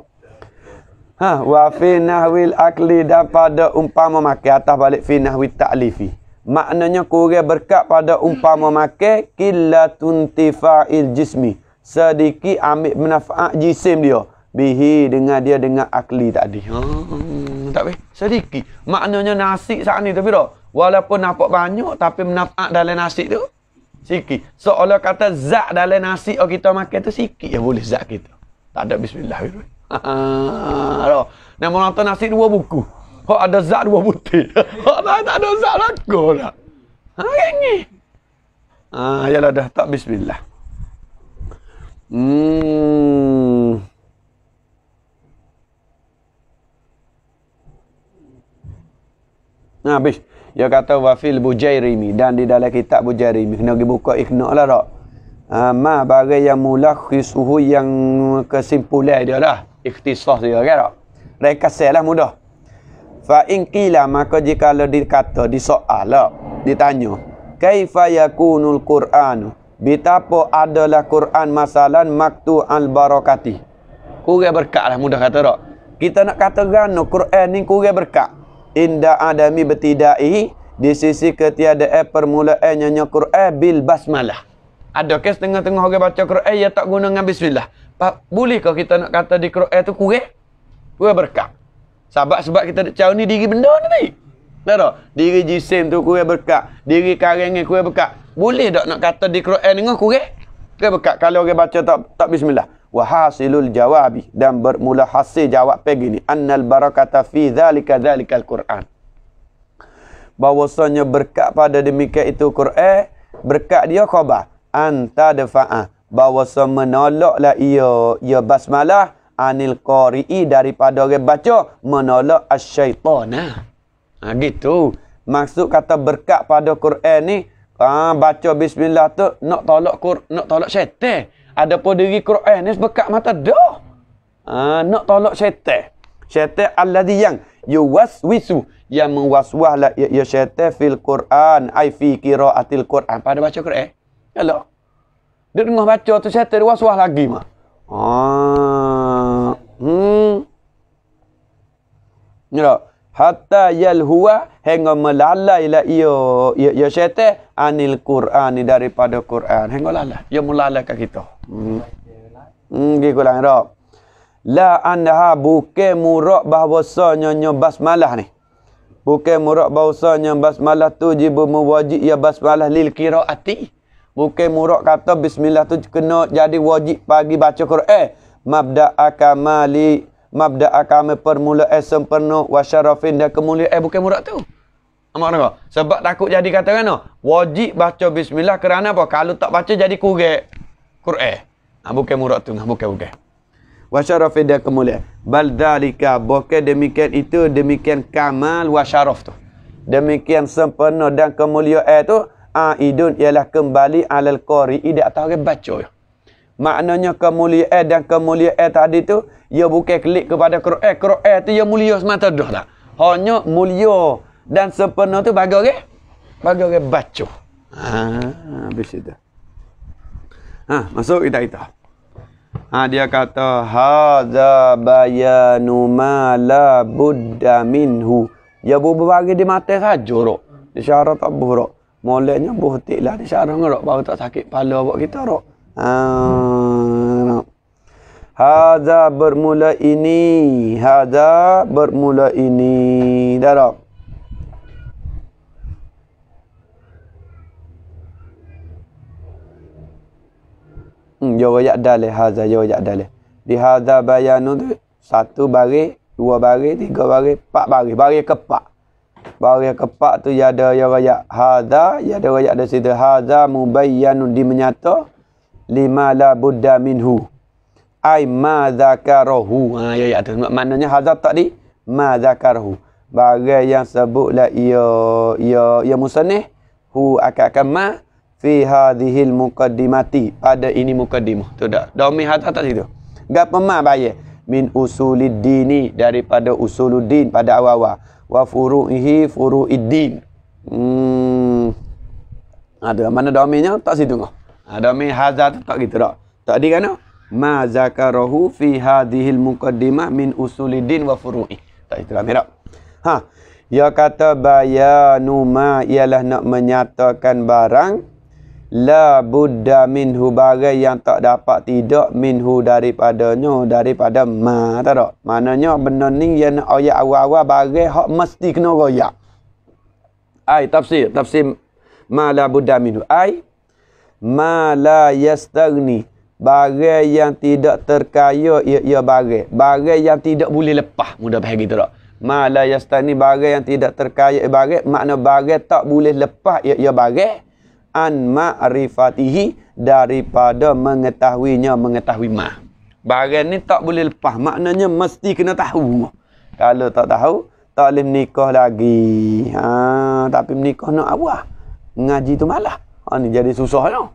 Ha, wa fi nahwil akli dapat pada umpama maki atas balik fi nahwil taklifi maknanya kurang berkat pada umpama makan qillatun tifa'il jismi sedikit ambil manfaat jisim dia bihi dengan dia dengan akli tadi hmm, tak be sedikit maknanya nasi saat ni tapi dak walaupun nampak banyak tapi manfaat dalam nasi tu sikit seolah kata zak dalam nasi oh kita makan tu sikit ya boleh zak kita tak ada bismillah Ha ha. Nah, mau nasi dua buku. Hak ada zat dua butir. Hak tak, tak ada zat laku dah. Ha, yang ni. Ha, yalah dah. Tak, bismillah. Hmm. Nah, ha, habis. Dia kata wafil bujairimi. Dan di dalam kitab bujairimi. Kena pergi buka ikhna lah tak. Ha, ma bagai yang mula khisuhu yang kesimpulan dia lah Ikhtisah dia kan tak. Rekasih lah mudah. Fa inqila maka jika lo dikata di soal lo ditanya kaifa yakunul qur'an bitapo adalah qur'an masalan maktu al barakati kurang berkatlah mudah kata tak kita nak kata no qur'an ni kurang berkat inda adami betidai di sisi ketiadaan eh, permulaannya nya qur'an bil basmalah ada kes tengah tengah orang baca qur'an ya tak guna dengan bismillah Pak, bolehkah kita nak kata di Quran tu kurang? Kurang berkat. Sebab-sebab kita nak cari ni diri benda ni ni. Tak tak? Diri jisim tu kurai berkat. Diri karen ni kurai berkat. Boleh tak nak kata di Quran ni kurai? Kurai berkat. Kalau orang baca tak, tak bismillah. Wahasilul jawabi. Dan bermula hasil jawab pergi ni. Annal barakata fi dhalika dhalika al-Quran. Bahawasanya berkat pada demikian itu Quran. Berkat dia khabar. Anta defa'ah. Bahawasanya menolaklah ia. Ya basmalah anil qari'i daripada orang baca menolak asyaitan. Ah ha, gitu. Maksud kata berkat pada Quran ni ah ha, baca bismillah tu nak tolak Quran, nak tolak syaitan. Adapun diri Quran ni berkat mata dah. Ah nak tolak syaitan. Syaitan alladhi yang yuwaswisu yang mewaswah lah ya, ya syaitan fil Quran ai fi qiraatil Quran pada baca Quran. Ya lo. Dia tengah baca tu syaitan waswah lagi mah. Ha. Ah. Hmm. Ya. Hatta yal huwa hingga melalai la ia ia, ia syaitan anil Quran ni daripada Quran. Hingga lalai. Ia melalai ke kita. Hmm. Hmm, gitu lah. Ya. La anha buke murak bahwasanya nyonya basmalah ni. Buke murak bahwasanya basmalah tu jibu mewajib ya basmalah lil kiraati. Buke murak kata bismillah tu kena jadi wajib pagi baca Quran. Eh, mabda akamali mabda akame permula eh sempurna wa syarafin dan kemuliaan eh bukan murad tu amak nak sebab takut jadi kata kan wajib baca bismillah kerana apa kalau tak baca jadi kurang Quran ah, ha, bukan murad tu nah bukan bukan wa syarafin dan kemuliaan bal dalika bukan demikian itu demikian kamal wa syaraf tu demikian sempurna dan kemuliaan eh, tu aidun ah, ialah kembali alal qari di atas orang baca ya. Maknanya kemuliaan dan kemuliaan tadi tu ia bukan klik kepada Quran. Quran tu ia mulia semata dah tak. Hanya mulia dan sepenuh tu bagi orang bagi orang baca. Ah, ha habis itu. Ha masuk kita itu. Ha dia kata hadza bayanu ma la budda minhu. Ya bubagi di mata saja rok. Isyarat tak buruk. Molehnya buhtik lah, di Isyarat roh Baru tak sakit pala buat kita roh. Ha. Hada bermula ini. Hada bermula ini. Darab. Hmm, yo wajak dalih haza yo wajak dalih. Di haza bayanu tu satu bagi, dua bagi, tiga bagi, empat bagi, bagi ke empat. Bagi ke empat tu ya ada yo wajak haza, ya ada wajak ada situ haza mubayyanun di menyata lima la Buddha minhu ai ma zakarahu ha ya ya tu maknanya hadza tadi ma zakarahu bagai yang sebutlah la ya ya ya musannih hu akan ma fi hadhihi al muqaddimati pada ini mukadimah tu dak domi hadza tadi tu gapo ma bayar min usuliddini daripada usuluddin pada awal-awal wa furu'ihi furu'iddin hmm ada mana dominya tak situ ngah Ah, Domi hazar tu tak gitu tak. Tak di kana? Ma zakarahu fi hadhil muqaddimah min usulidin wa furu'i. Tak itu lah Ha. Ya kata bayanu ma ialah nak menyatakan barang la buddha minhu barai yang tak dapat tidak minhu daripadanya daripada ma tak tak maknanya benda ni yang ayat awal-awal bagai hak mesti kena royak ai tafsir tafsir ma la buddha minhu ai ma la yastagni barang yang tidak terkaya ia ia barang barang yang tidak boleh lepas mudah bahagi gitu tak ma la yastagni barang yang tidak terkaya ia barang makna barang tak boleh lepas ia ia barang an ma'rifatihi daripada mengetahuinya mengetahui ma barang ni tak boleh lepas maknanya mesti kena tahu kalau tak tahu tak boleh nikah lagi ha tapi nikah nak awal ngaji tu malah Ha, ni jadi susah lah.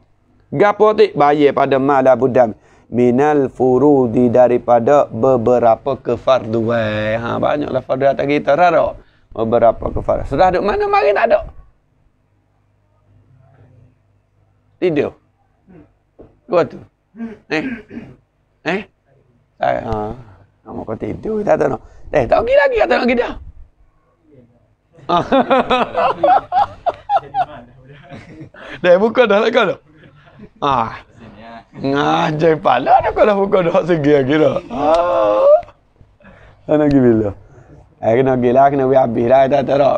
Gapa tik bayar pada malah budam. Minal furudi daripada beberapa kefarduan. Ha, banyaklah fardu atas kita. Rara. Beberapa kefarduan. Sudah ada mana mari tak ada. Tidur. Kau tu. Eh. Eh. Ay, ha. Nama kau tidur. Tak tahu. Eh, tak pergi lagi. Tak lagi dah. Ha. Dah buka dah lah kau tu. Ah. Ngah jeng pala ada kau dah buka dah segi lagi tu. Ah. Ana gibil tu. Eh, Ai kena gila kena we habis lah. dah dah tu.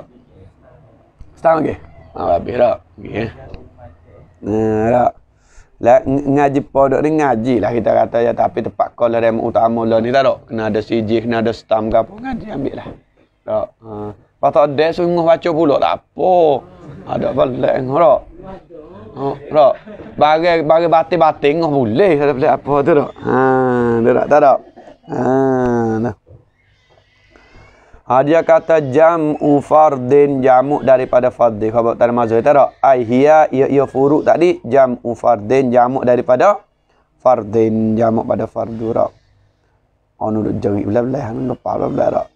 Stang ke? Ah habis dah. Okey. Eh. Nah, dah. Lah ngaji pondok ni ngaji lah kita kata ya tapi tempat kau yang utama lah ni tak Kena ada CJ, kena ada stam ke apa ngaji ambil lah. Tak. Uh. Lepas tak ada, sungguh baca pula. Tak apa. Ada balik. Tak. Tak. Tak. Bagi, bagi batin-batin, tak boleh. Tak boleh apa itu ha, tak. Ha, tak tak. Tak tak. Ha, nah. Ha, dia kata jam'u fardin jamuk daripada fardin. Kalau tak mazhab tak tak? Ai hiya ya ya furu tadi jam fardin jamuk daripada fardin jamuk pada fardu rak. Anu oh, duk jerit belah-belah anu lepak belah-belah rak.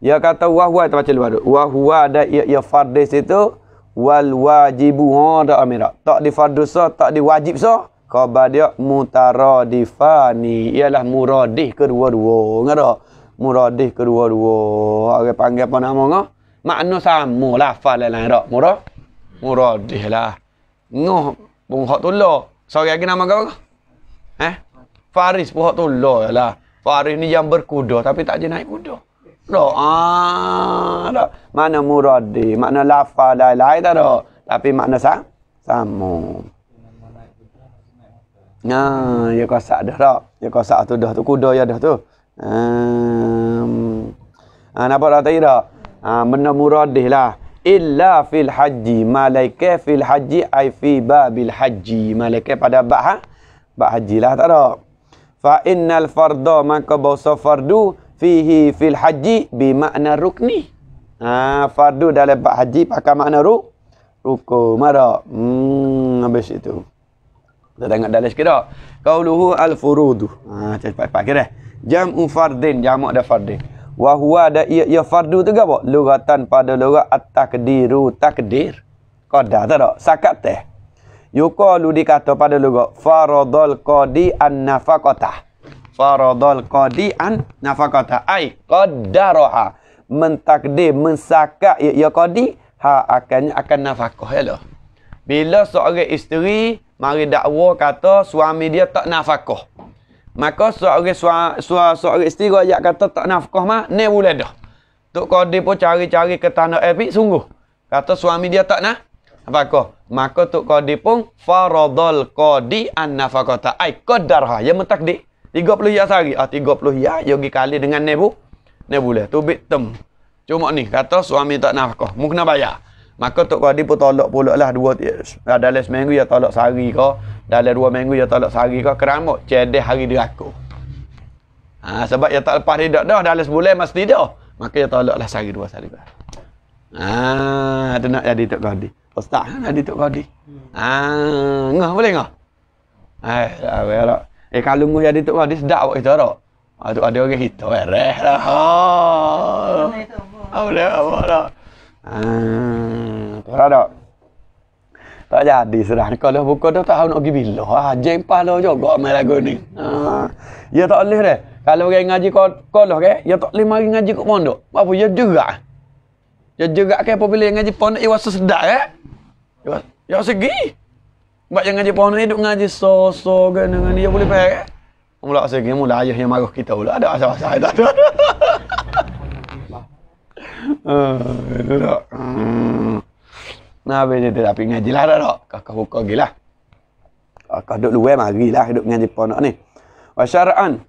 Ya kata wahwa tu macam luar. Wahwa ada ya, ya fardis itu wal wajibu ha da amira. Tak di fardus tak di wajib sa. Khabar dia mutaradifani ialah muradih kedua-dua. Ngara muradih kedua-dua. Orang panggil apa nama ngah? Makna sama lafal lain lain rak murah. Muradih lah. Ngah pun hak tolak. Sorry lagi nama kau. Eh? Faris pun hak lah. Faris ni yang berkuda tapi tak je naik kuda. Doa ah, tak. Mana muradi, makna lafa lain-lain tak tak. Tapi makna sa sama. Ah, ha, ya kosak dah tak. Ya kosak tu dah tu. Kuda ya dah tu. Hmm. Ha, nampak tak tadi tak? Ha, benda muradih lah. Illa fil haji. Malaika fil haji. Ay fi babil haji. Malaika pada bak ha? Bak haji lah tak tak? Fa innal fardu maka bawsa fardu fihi fil haji bi makna rukni. Ha, fardu dalam bab haji pakai makna ruk. ruku mara. Hmm, habis itu. Kita tengok dalam sekira. Qauluhu al furudu. Ha, cepat-cepat kira. Jam'u fardin, jamu ada fardin. Wa huwa da Ya ya fardu tu gapo? Lugatan pada lugat at-takdiru takdir. Qada tak tak? Sakat teh. Yukalu dikata pada lugat. Faradol qadi an-nafakotah faradol qadi an nafaqata ai qaddaraha mentakdir mensakat ya, ya qadi ha akannya akan nafkah ya bila seorang isteri mari dakwa kata suami dia tak nafkah maka seorang suami sua, seorang isteri rajak kata tak nafkah mah ni boleh dah tok qadi pun cari-cari ke tanah epi sungguh kata suami dia tak nak nafkah maka tok qadi pun faradol qadi an nafaqata ai qaddaraha ya mentakdir Tiga puluh hiat sehari. Ah tiga 30 hiat yogi kali dengan nebu. Nebu lah. Tu bitem. Cuma ni kata suami tak nak nafkah. Mu kena bayar. Maka tok kadi pun tolak pula lah dua tiga. Ah, dalam seminggu ya tolak sehari ke. Dalam dua minggu ya tolak sehari ke. Kerama cedek hari dia aku. Ha, sebab ya tak lepas ridak dah. Dalam sebulan mesti dah. Maka ya tolak lah sehari dua sehari. Ah, ha, tu nak jadi tok kadi. Ustaz, nak jadi tok kadi. Ah, ha, ngah boleh ngah? Eh, ha, tak boleh lah. Eh kalau ngoh jadi tu dia sedap awak kita rok. Ah tu ada orang kita bereh eh, lah. Ha. Apa dah apa dah. Ah, tak Tak jadi serah kalau buka tu tak tahu nak pergi bila. Ah, jempah lah juga main lagu ni. Ha. Ya tak boleh dah. Kalau orang ngaji kalau ke, eh, ya tak boleh mari ngaji kat pondok. Apa ya juga. Ya juga ke apabila ngaji pondok iwas ya, sedak eh. Ya Ya segi yang ngaji pohon pun hidup ngaji so-so kan dengan dia boleh pergi. Kan? Mula saya kira mula ayah yang marah kita pula. Ada asal-asal tak tu. Eh, itu dok. Hmm. Nah, dia tapi ngaji lah dok. Kakak buka gila. Kakak duduk luar mari lah duduk ngaji pohon ni. Wa syar'an.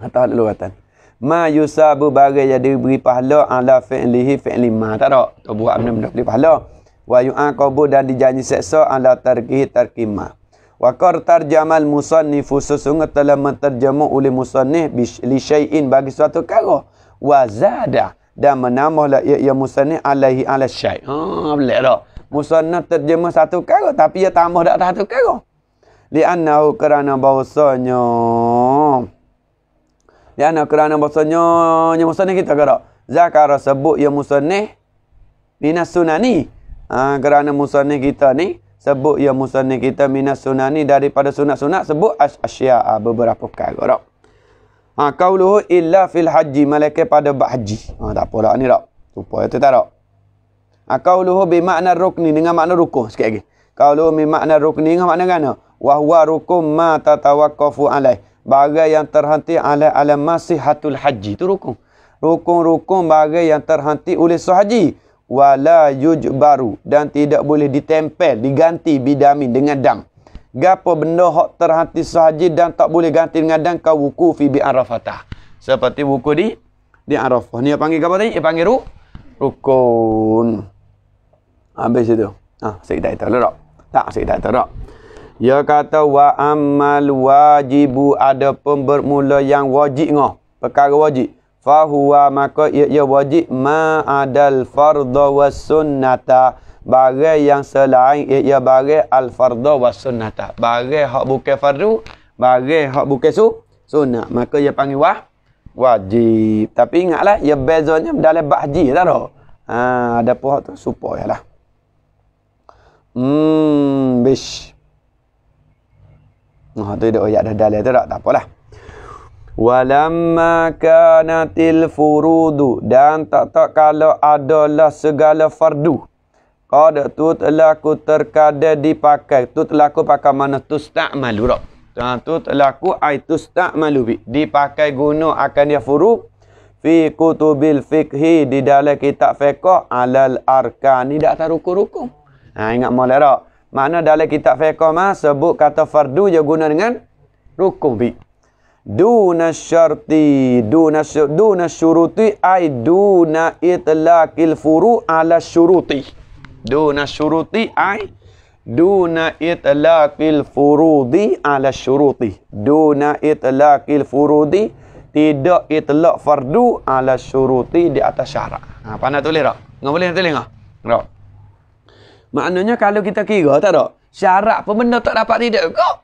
Kata luatan. Ma yusabu bagai yang diberi pahala ala fi'lihi fi'li ma. Tak dok. Tu buat benda-benda beri pahala wa yu'aqabu dan dijanji seksa ala tarkih tarkimah wa qar tarjamal musannif sesungguh telah menterjemah oleh musannif li syai'in bagi suatu perkara wa zada dan menambahlah ia, ia musannif alaihi ala syai ha oh, boleh dah musannif terjemah satu perkara tapi ia tambah dak satu perkara li annahu kerana bahasanya li annahu kerana bahasanya nya musannif kita kata zakara sebut ia musannif minas sunani ha, kerana musanni kita ni sebut ya musanni kita minas sunnah daripada sunat-sunat sebut as asya ha, beberapa perkara dak. Ha qauluhu illa fil haji malaikat pada bab haji. Ha tak apa dak ni dak. Supaya tu tak dak. Ha qauluhu bi makna rukni dengan makna rukuh sikit lagi. Qauluhu bi makna rukni dengan makna gana? Wa huwa rukum ma tatawaqqafu alaih. Bagai yang terhenti ala ala masihatul haji tu rukun. Rukun-rukun bagai yang terhenti oleh suhaji wala yujbaru dan tidak boleh ditempel diganti bidamin dengan dam gapo benda hak terhati sahaja dan tak boleh ganti dengan dam kau wukufi bi arafatah seperti wuku di di arafah ni panggil apa tadi dia panggil ru rukun habis itu ah ha, sekitar itu lorok tak sekitar itu lorok Ya kata wa amal wajibu ada pembermula yang wajib ngah perkara wajib fahuwa maka ia, ia wajib ma adal fardhu was sunnata barang yang selain ia, ia barang al fardhu was sunnata barang hak bukan fardu barang hak bukan su sunnah maka ia panggil wah wajib tapi ingatlah ia bezanya dalam bahji lah tu ha ada pun hak tu supayalah hmm bish Nah, tu dia ayat dah dalil tu tak, tak apalah. Walamma kanatil furudu dan tak tak kala adalah segala fardu. Kada tu telah ku terkada dipakai. Tu telah ku pakai mana tu tak malu. Dan ha, tu telah ku ai tu tak malu. Dipakai guna akan dia furu. Fi kutubil fikhi di dalam kitab fiqah alal arkan. dah tak tahu rukun Ha, ingat malah tak? Mana dalam kitab fiqah mah sebut kata fardu je guna dengan rukun. Bik duna syarti duna duna syuruti ai duna itlaqil furu ala syuruti duna syuruti ai duna itlaqil furudi ala syuruti duna itlaqil furudi tidak itlaq fardu ala syuruti di atas syarat ha apa nak tulis tak enggak boleh tulis enggak tak maknanya kalau kita kira tak tak syarat pun benda tak dapat tidak kok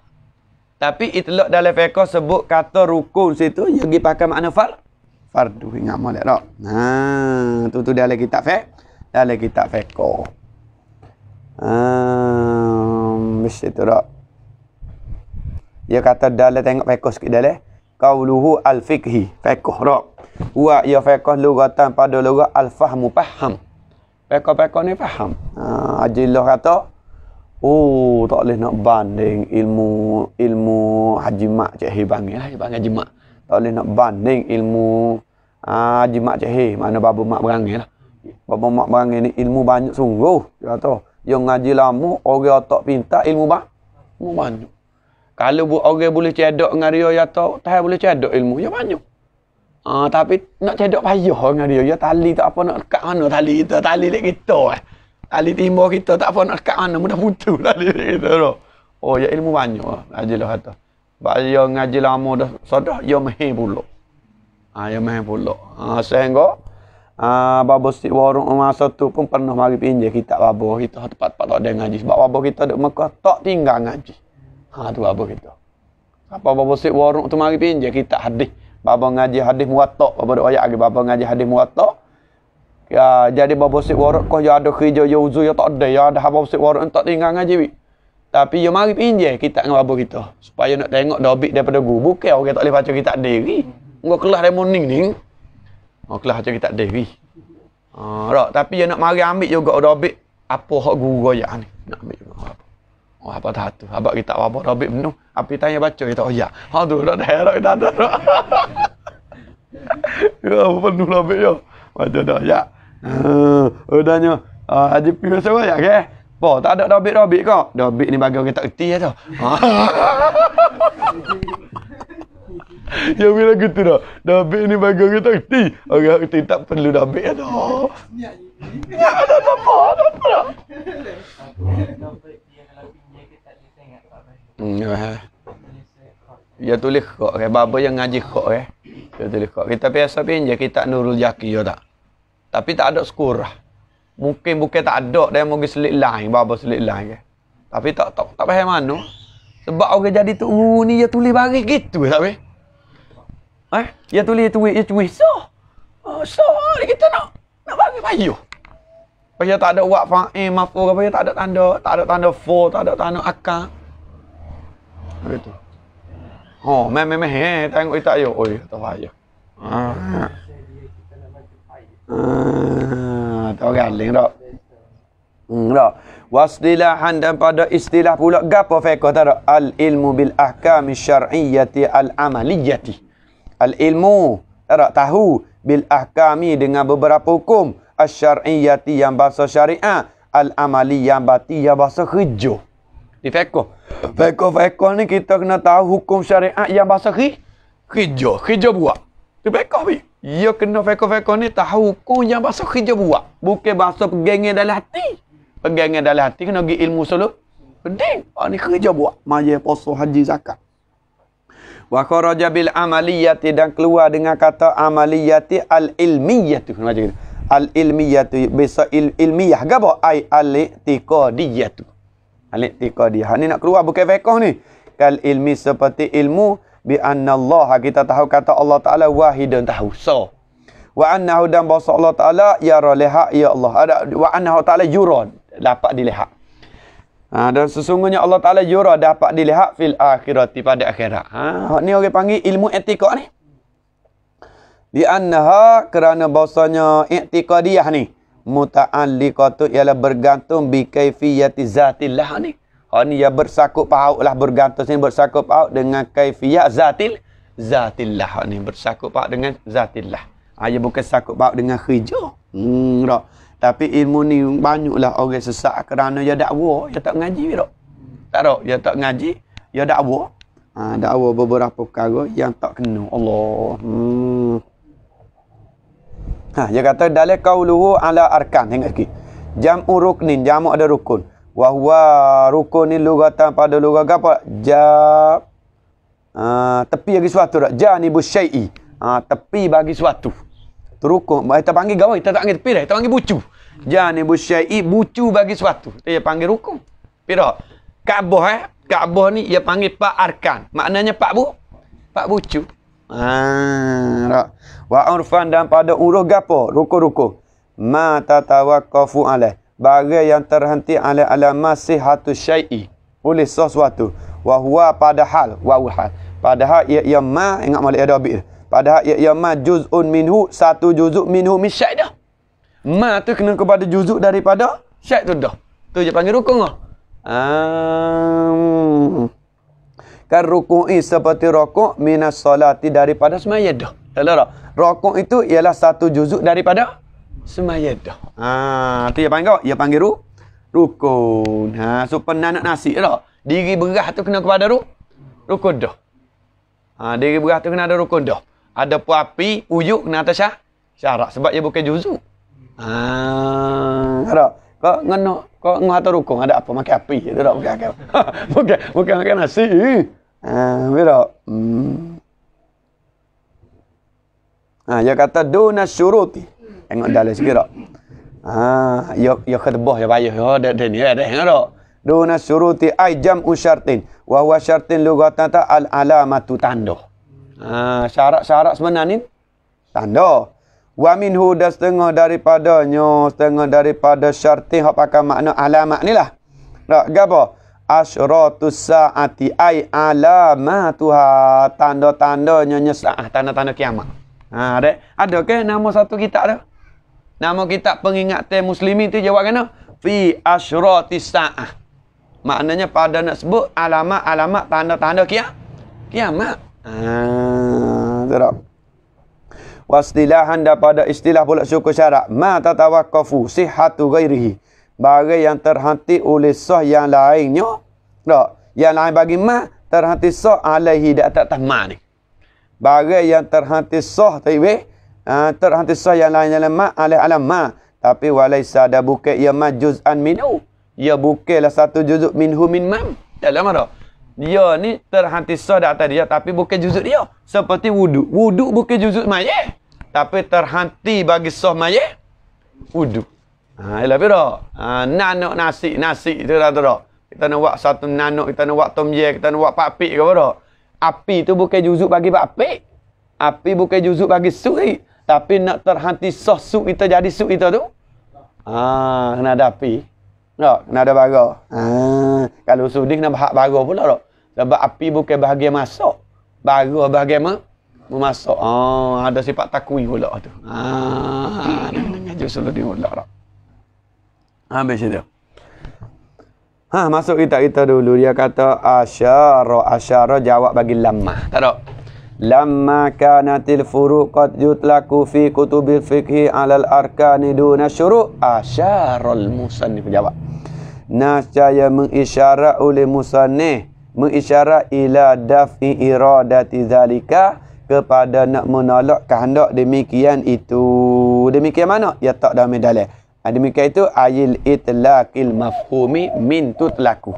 tapi itlak dalam fiqh sebut kata rukun situ yang dipakai pakai makna far fardu ingat molek tak? Ha tu tu dalam kitab fiqh dalam kitab fiqh. Ha mesti tu tak. Dia kata dalam tengok fiqh sikit dalam qauluhu al fiqhi fiqh tak. Wa ya fiqh lugatan pada lugat al fahmu faham. Fiqh-fiqh ni faham. Ha ah, ajillah kata Oh, tak boleh nak banding ilmu ilmu Haji Mak Cik Hei bangi lah. Haji Haji Mak. Tak boleh nak banding ilmu ah, Haji Mak Cik Hei. Mana Babu Mak berangi lah. Babu Mak berangi ni ilmu banyak sungguh. Dia kata, yang ngaji lama, orang tak pintar ilmu bang. Ilmu banyak. Kalau bu, orang boleh cedok dengan dia, ya tahu, tak boleh cedok ilmu. Ya banyak. Ah, tapi nak cedok payah dengan dia. Ya tali tak apa nak dekat mana tali itu. Tali lek kita. Eh. Ahli timbo kita tak apa nak kat mana mudah putus lah diri kita tu. Oh ya ilmu banyak lah ngaji lah kata. Sebab dia ya ngaji lama dah sadah dia ya mahi pula. Ah, ha dia ya mahi pula. Ah, ha sehingga ah babo sik warung masa satu pun pernah mari pinjam kita babo kita tempat-tempat tak ada ngaji sebab babo kita ada Mekah tak tinggal ngaji. Ha tu babo kita. Apa babo sik warung tu mari pinjam kita hadis. Babo ngaji hadis muwatta babo ayat lagi babo ngaji hadis muwatta Ya, jadi babo sik warok ko yo ya, ada kerja yo ya, uzu yo ya, tak ada yo ada habo sik warok tak tinggal ngaji bi. Tapi yo mari pinje kita dengan babo kita supaya nak tengok dobik daripada guru bukan orang tak boleh baca kita diri. Ngo kelas dari morning ni. Ngo kelas baca kita diri. Ah, ha, rak tapi yo nak mari ambil juga dobik apa hak guru ya ni. Nak ambil juga apa. Oh, apa dah tu? Abak kita apa dobik menuh. Api tanya baca kita oh ya. Ha tu dak dak dak dak. Ya, apa penuh lah, Bik, ya. Macam dah, ya. Yeah. Uh, eh, tanya, eh, uh, Haji pergi masa raya ke? Apa? Tak ada dobit-dobit kok Dobit ni bagi orang tak kerti lah ya, tu. Yang bila gitu dah, dobit ni bagi orang tak kerti. Orang kerti tak perlu dobit lah ya, tu. Ya, ada tak apa, ada apa lah. Hmm, ya tulis kok, ke? Baba yang ngaji kok, eh, Ya tulis kok. Eh. Ya, kita biasa pinjam kita Nurul Jaki, ya tak? Tapi tak ada skor lah. Mungkin bukan tak ada dia mungkin selit lain, baba selit line eh. Tapi tak tak tak faham mana. Sebab orang jadi tu uh, ni dia tulis bagi gitu tak be. Eh, dia tulis tweet, dia tweet. So. Oh, so kita nak nak bagi payu. Pasal tak ada wak eh, mafu apa tak ada tanda, tak ada tanda fo, tak ada tanda akan. Begitu. Oh, meh meh meh, eh, tengok kita yo. Oi, tak oh, ya, payu. Ah. Ah, tak orang lain tak. Hmm, tak. Wasdilahan dan pada istilah pula. Gapa fekoh tak tak? Al-ilmu bil-ahkami syar'iyyati al-amaliyyati. Al-ilmu. Tak Tahu. Bil-ahkami dengan beberapa hukum. Al-syar'iyyati yang bahasa syari'ah. Al-amali yang bati yang bahasa kerja. Ni fekoh. Fekoh-fekoh ni kita kena tahu hukum syari'ah yang bahasa kerja. Kerja. Kerja buat. Ni fekoh ni. Ia kena feko feko ni tahu kau yang bahasa kerja buat. Bukan bahasa pegangan dalam hati. Pegangan dalam hati kena pergi ilmu solo? Pedih. Ah, oh, ni kerja buat. Maja poso haji zakat. Wa kharaja bil amaliyati dan keluar dengan kata amaliyati al-ilmiyati. Macam Al-ilmiyati. Bisa il ilmiyah. Gapa? Ay al-tikadiyati. Al-tikadiyati. Ini nak keluar bukan feko ni. Kal ilmi seperti ilmu. Ilmu bi anna Allah kita tahu kata Allah Taala wahidun tahu so wa annahu dan bahasa Allah Taala ya raliha ya Allah ada wa annahu Taala yuron dapat dilihat ha, dan sesungguhnya Allah Taala yura dapat dilihat fil akhirati pada akhirat ha ni orang panggil ilmu etika ni di annaha kerana bahasanya i'tiqadiyah ni muta'alliqatu ialah bergantung bi kaifiyati zatillah ni Hak oh, ni yang bersakut paut lah bergantung sini bersakut paut dengan kaifiat zatil zatillah. Hak oh, ni bersakut paut dengan zatillah. Ah ha, bukan sakut paut dengan hijau. Hmm rak. Tapi ilmu ni banyaklah orang sesak kerana dia dakwa, dia tak ngaji rak. Tak rak, dia tak ngaji, dia dakwa. Ha, dakwa beberapa perkara yang tak kena. Allah. Hmm. Ha, dia kata dalil qauluhu ala arkan tengok sikit. Jam'u ruknin, jamak ada rukun. Wahua rukun ni lugatan pada lugat apa? Ja. Uh, tepi bagi suatu tak? Ja ni busyai. Ah uh, tepi bagi suatu. Tu rukun. Kita panggil gawa, kita tak panggil tepi dah. Kita panggil bucu. Ja ni busyai bucu bagi suatu. Dia panggil rukun. Pira? Kaabah eh. Kaabah ni dia panggil pak arkan. Maknanya pak bu. Pak bucu. Ah, wa urfan dan pada uruh gapo? Rukun-rukun. Ma tatawaqqafu alaihi barang yang terhenti ala alama hatu syai'i oleh sesuatu wa huwa padahal wa hal padahal ia ia ma ingat malik ada habis padahal ia ia ma juz'un minhu satu juz'u minhu min syai' dah ma tu kena kepada juz'u daripada syai' tu dah tu je panggil rukun ah kan rukun seperti rukuk minas solati daripada semaya dah. Tak lah. Rukuk itu ialah satu juzuk daripada Semayat dah. Ha, tu dia panggil, dia panggil ru. Rukun. Ha, so pernah nak nasi tak? Diri berah tu kena kepada ru. Rukun dah. Ha, diri berah tu kena ada rukun dah. Ada puapi, uyuk kena atas syah. Syarat. Sebab dia bukan juzuk. Ha, ada. Kau ngono, kau ngono atau rukun ada apa makan api itu dak bukan makan. bukan bukan makan nasi. Ah, ha, bila. Hmm. Ha, dia kata duna syuruti. Tengok dalam sikit tak? Haa, ya, ya kedebah, ya bayah, ya, dah, ada ya, dah, tengok tak? Duna suruti ay jam'u syartin. Wahua syartin lugatan tak al-alamatu tanda. Haa, syarat-syarat sebenarnya ni, tanda. Wa minhu dah setengah daripadanya, setengah daripada syartin, yang pakai makna alamat ni lah. Tak, gapa? Asyratus sa'ati ay alamatuha tanda-tandanya nyesah tanda-tanda kiamat. Ha, ada ke nama satu kitab ada? Nama kitab pengingatan muslimi tu jawab kena fi asyrati saah. Maknanya pada nak sebut alamat-alamat tanda-tanda kiam kiamat. Ah, tak. Wastilahan daripada istilah pula syukur syarat. Ma tatawakafu sihatu gairihi. Barang yang terhenti oleh sah yang lainnya. Tak. Yang lain bagi ma terhenti sah alaihi di atas tamah ni. yang terhenti sah tak Ah, terhenti sah yang lain yang lemak alih alam tapi walai sada buke ia ma juz'an minhu ia lah satu juzuk minhu min mam dalam mana dia ni terhenti sah dah tadi tapi buke juzuk dia seperti wudu. Wudu buke juzuk maye tapi terhenti bagi sah maye Wudu. ha ila biro ha nasi nasi tu dah tu kita nak buat satu nanuk kita nak buat tom yer kita nak buat papik ke apa api tu buke juzuk bagi papik api buke juzuk bagi suri tapi nak terhenti soh suk kita jadi suk kita tu. Ah, kena ada api. Tak, kena ada bara. Ah, kalau suk ni kena bahak bara pula tak. Sebab api bukan bahagia masuk, Bara bahagia ma memasak. oh ha, ada sifat takui pula tu. Ah, nak dengar je suruh ni pula tak. Habis itu, Ha, masuk kita kita dulu. Dia kata asyara, asyara jawab bagi lama, Tak tak? lamma kanatil furu' qad yutlaku fi kutubi fiqhi al arkani duna syuru' asyarul musannif jawab nascaya mengisyarat oleh musannif mengisyarat ila dafi iradati zalika kepada nak menolak kehendak demikian itu demikian mana ya tak dalam dalil ha, demikian itu ayil itlaqil mafhumi min tutlaku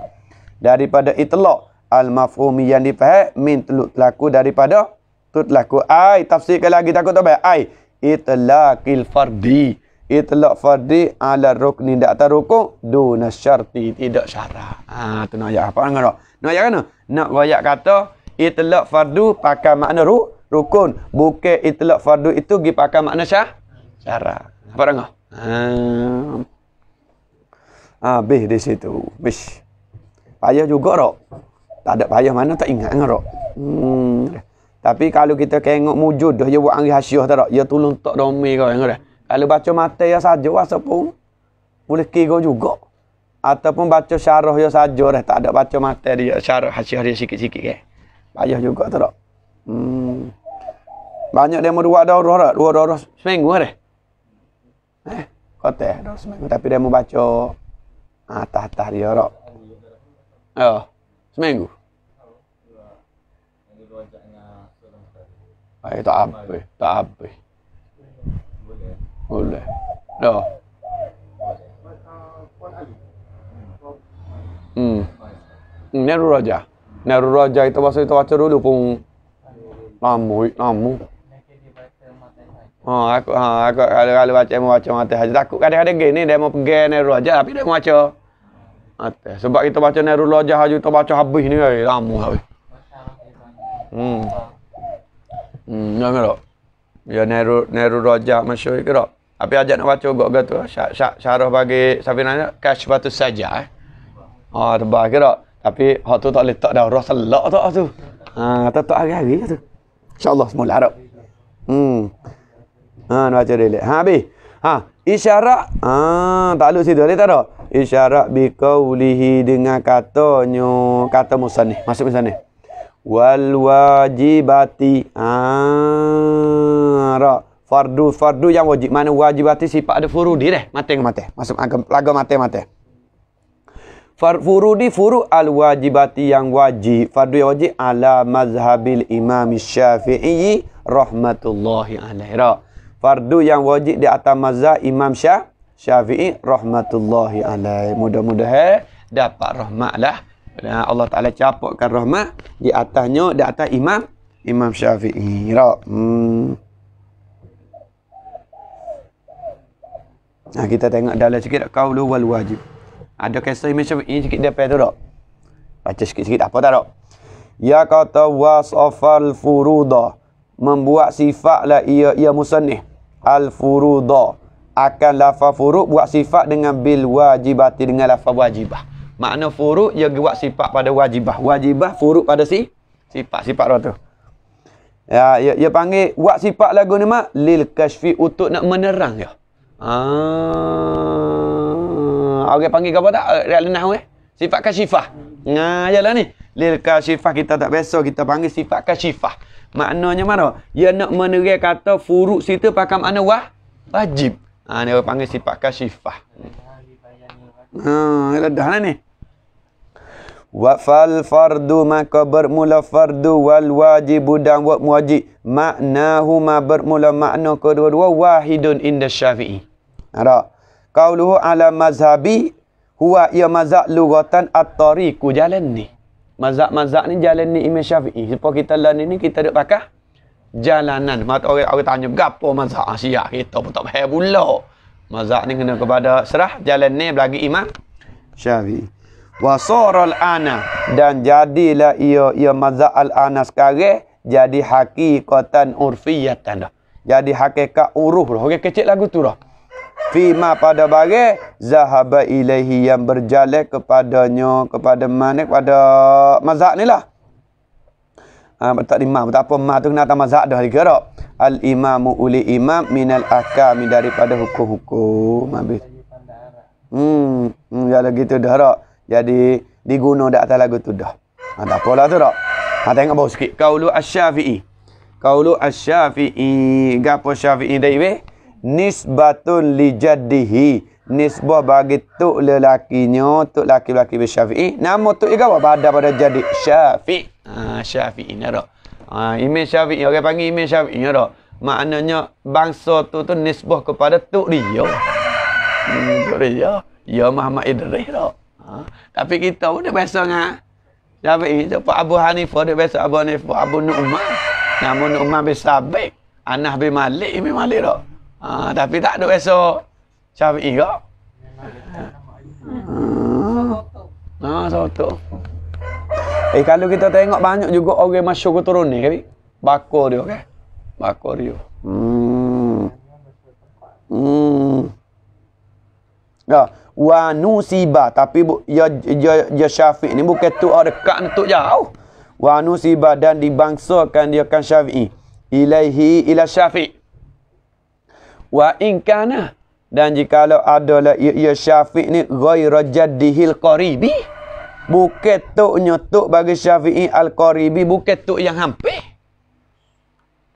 daripada itlaq Al-mafhumi yang difahat min tutlaku daripada tutlaku. ay tafsirkan lagi takut tak baik. ay itlaqil fardi. Itlaq fardi ala rukni tak rukun duna syarti tidak syarat. Ha tu nak ayat apa ngono? Nak ayat kan? Nak royak kata itlaq fardu pakai makna ru, rukun. Bukan itlaq fardu itu gi pakai makna syah syarat. Apa ngono? Ha. Ah, di situ. Bis. Payah juga dak? Tak ada payah mana tak ingat ngarok. Hmm. Tapi kalau kita kengok mujud dah ya buat angin hasiah tak Ya tolong tak domi kau ngarok. Kalau baca mata ya saja rasa pun boleh kira juga. Ataupun baca syarah ya saja dah tak ada baca mata dia syarah hasiah dia sikit-sikit ke. Eh. Payah juga tak tak. Hmm. Banyak dia dua darah tak? Dua darah seminggu kan? Eh, kata ya, seminggu. Tapi dia mau baca atas-atas dia tak? Oh. Seminggu. Ay, eh, tak abe. tak apa. Boleh. Boleh. Dah. Hmm. hmm. Neru Raja. Neru Raja itu pasal itu baca dulu pun. Lamu, lamu. Ha, ah, aku, ha, aku kalau kalau macam, macam baca mata haji kadang-kadang gini dia mau pergi Neru Raja tapi dia mau baca. Atas. Sebab kita baca Nairul Ajah kita baca habis ni eh, lama habis. Lah, hmm. Hmm, nak kira. Ya Nairul Nairul Ajah masyhur kira. Tapi ajak nak baca buat tu. Eh? Syarah bagi Safi nanya cash batu saja eh. Ha oh, tebak kira. Tapi hak tu tak letak dah Rasulullah tak tu. Ha ah, tak tak hari-hari tu. Insya-Allah semua Arab. Hmm. Ha nak baca dia. Ha habis. Ha, isyarat ah ha, tak takluk situ boleh tak ada isyarat bi qawlihi dengan katanya kata musanni masuk musanni wal wajibati ah ha, ra fardu fardu yang wajib mana wajibati sifat ada furudi deh mati ke mati masuk agam lagu mati mati Far, furudi furu al wajibati yang wajib fardu yang wajib ala mazhabil imam syafi'i rahmatullahi alaih rahmatullahi fardu yang wajib di atas mazhab Imam Syah Syafi'i rahmatullahi alaih. Mudah-mudahan mudah dapat rahmatlah. Dan Allah Taala capukkan rahmat di atasnya di atas Imam Imam Syafi'i. Rak. Hmm. Nah, kita tengok dalam sikit qaulu wal wajib. Ada kisah Imam Syafi'i sikit dia tu dak? Baca sikit-sikit apa tak dak? Ya kata wasafal furuda membuat sifatlah ia ia musannih. Al-furudha Akan lafaz furuk buat sifat dengan bil wajibati dengan lafaz wajibah Makna furuk ia buat sifat pada wajibah Wajibah furuk pada si Sifat-sifat orang tu Ya, ya ia ya panggil buat sifat lagu ni mak Lil kashfi untuk nak menerang ya Haa ah. Orang panggil apa tak? Eh, Real nah eh Sifat kashifah Haa, ya lah ni Lil kashifah kita tak besok Kita panggil sifat kashifah Maknanya mana? Ia nak menerai kata furuk situ pakai makna wah? Wajib. Ha, ni orang panggil sifat kasyifah. Hmm, kita dah lah ni. Wa fal fardu maka bermula fardu wal wajibu dan wa wajib. Maknahuma bermula makna kedua-dua wahidun inda syafi'i. Ada. Ha, luhu ala mazhabi huwa ia mazak lugatan at-tariku jalan ni. Mazak-mazak ni jalan ni Imam Syafi'i. Sebab kita lah ni, kita duduk pakah jalanan. Mat orang, orang tanya, Gapo mazak? Asia ah, kita pun tak payah pula. Mazhab ni kena kepada serah jalan ni lagi Imam Syafi'i. Wasoral ana dan jadilah ia ia mazak al-ana sekarang jadi hakikatan urfiyatan dah. Jadi hakikat uruh dah. Okey kecil lagu tu dah. Fima pada bagai Zahaba ilaihi yang berjalan kepadanya Kepada mana? Kepada mazhab ni lah ha, Tak ada imam Tak apa imam tu kena tamah mazhab dah dikira Al-imamu uli imam minal akami Daripada hukum-hukum Habis Hmm, hmm ya lagi tu dah rak. Jadi diguna dak atas lagu tu dah. Ha tak apalah tu rak. Ha tengok bau sikit. Kaulu Asy-Syafi'i. Kaulu Asy-Syafi'i. Gapo Syafi'i dah weh? nisbatun li jaddihi nisbah bagi tu lelakinya tu laki-laki be syafi'i nama tu igawa pada pada jadi syafi' ha syafi'i ni ro ha imam syafi'i orang panggil imam syafi'i ni ro maknanya bangsa tu tu nisbah kepada tu dia hmm, tu dia ya Muhammad Idris ro ha tapi kita pun dia biasa ngah syafi'i tu Pak Abu Hanifah dia biasa Abu Hanifah Abu Nu'man namun Nu'man be sabik Anas bin Malik, Imam Malik tak? Ha, tapi tak duk esok. Syafi'i eh, kok. Ha, ha, soto. Eh, kalau kita tengok banyak juga orang masuk ke turun ni, kan? Bakor dia, kan? Bakor dia. Hmm. Hmm. Ya, wa nusiba tapi bu, ya ya, ya Syafi'i ni bukan tu ada dekat tu jauh. Wa nusiba dan dibangsakan dia kan Syafi'i. Ilaihi ila Syafi'i wa kana dan jika jikalau adalah ia, ia syafiq ni ghairu jaddihil qaribi bukan toknya tok bagi syafi'i al qaribi bukan tok yang hampir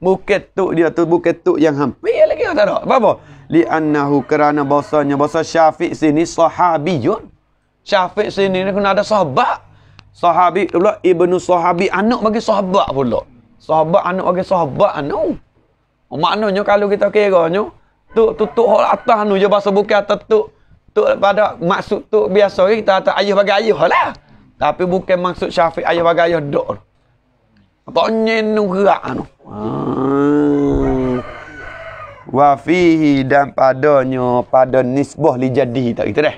bukan tok dia tu bukan tok yang hampir lagi tak ada apa li annahu kerana bahasanya bahasa syafi sini sahabiyun syafi sini ni kena ada sahabat sahabi pula ibnu sahabi anak bagi sahabat pula sahabat anak bagi sahabat anu maknanya kalau kita kira nya tuk tuk tuk hok atas anu je bahasa bukan atas tuk tuk pada maksud tuk biasa kita kata ayuh bagai ayuh lah tapi bukan maksud Syafiq ayuh bagi ayuh dok apa nyen nu gerak anu ah. wa fihi dan padanya pada nisbah li jadi tak kita deh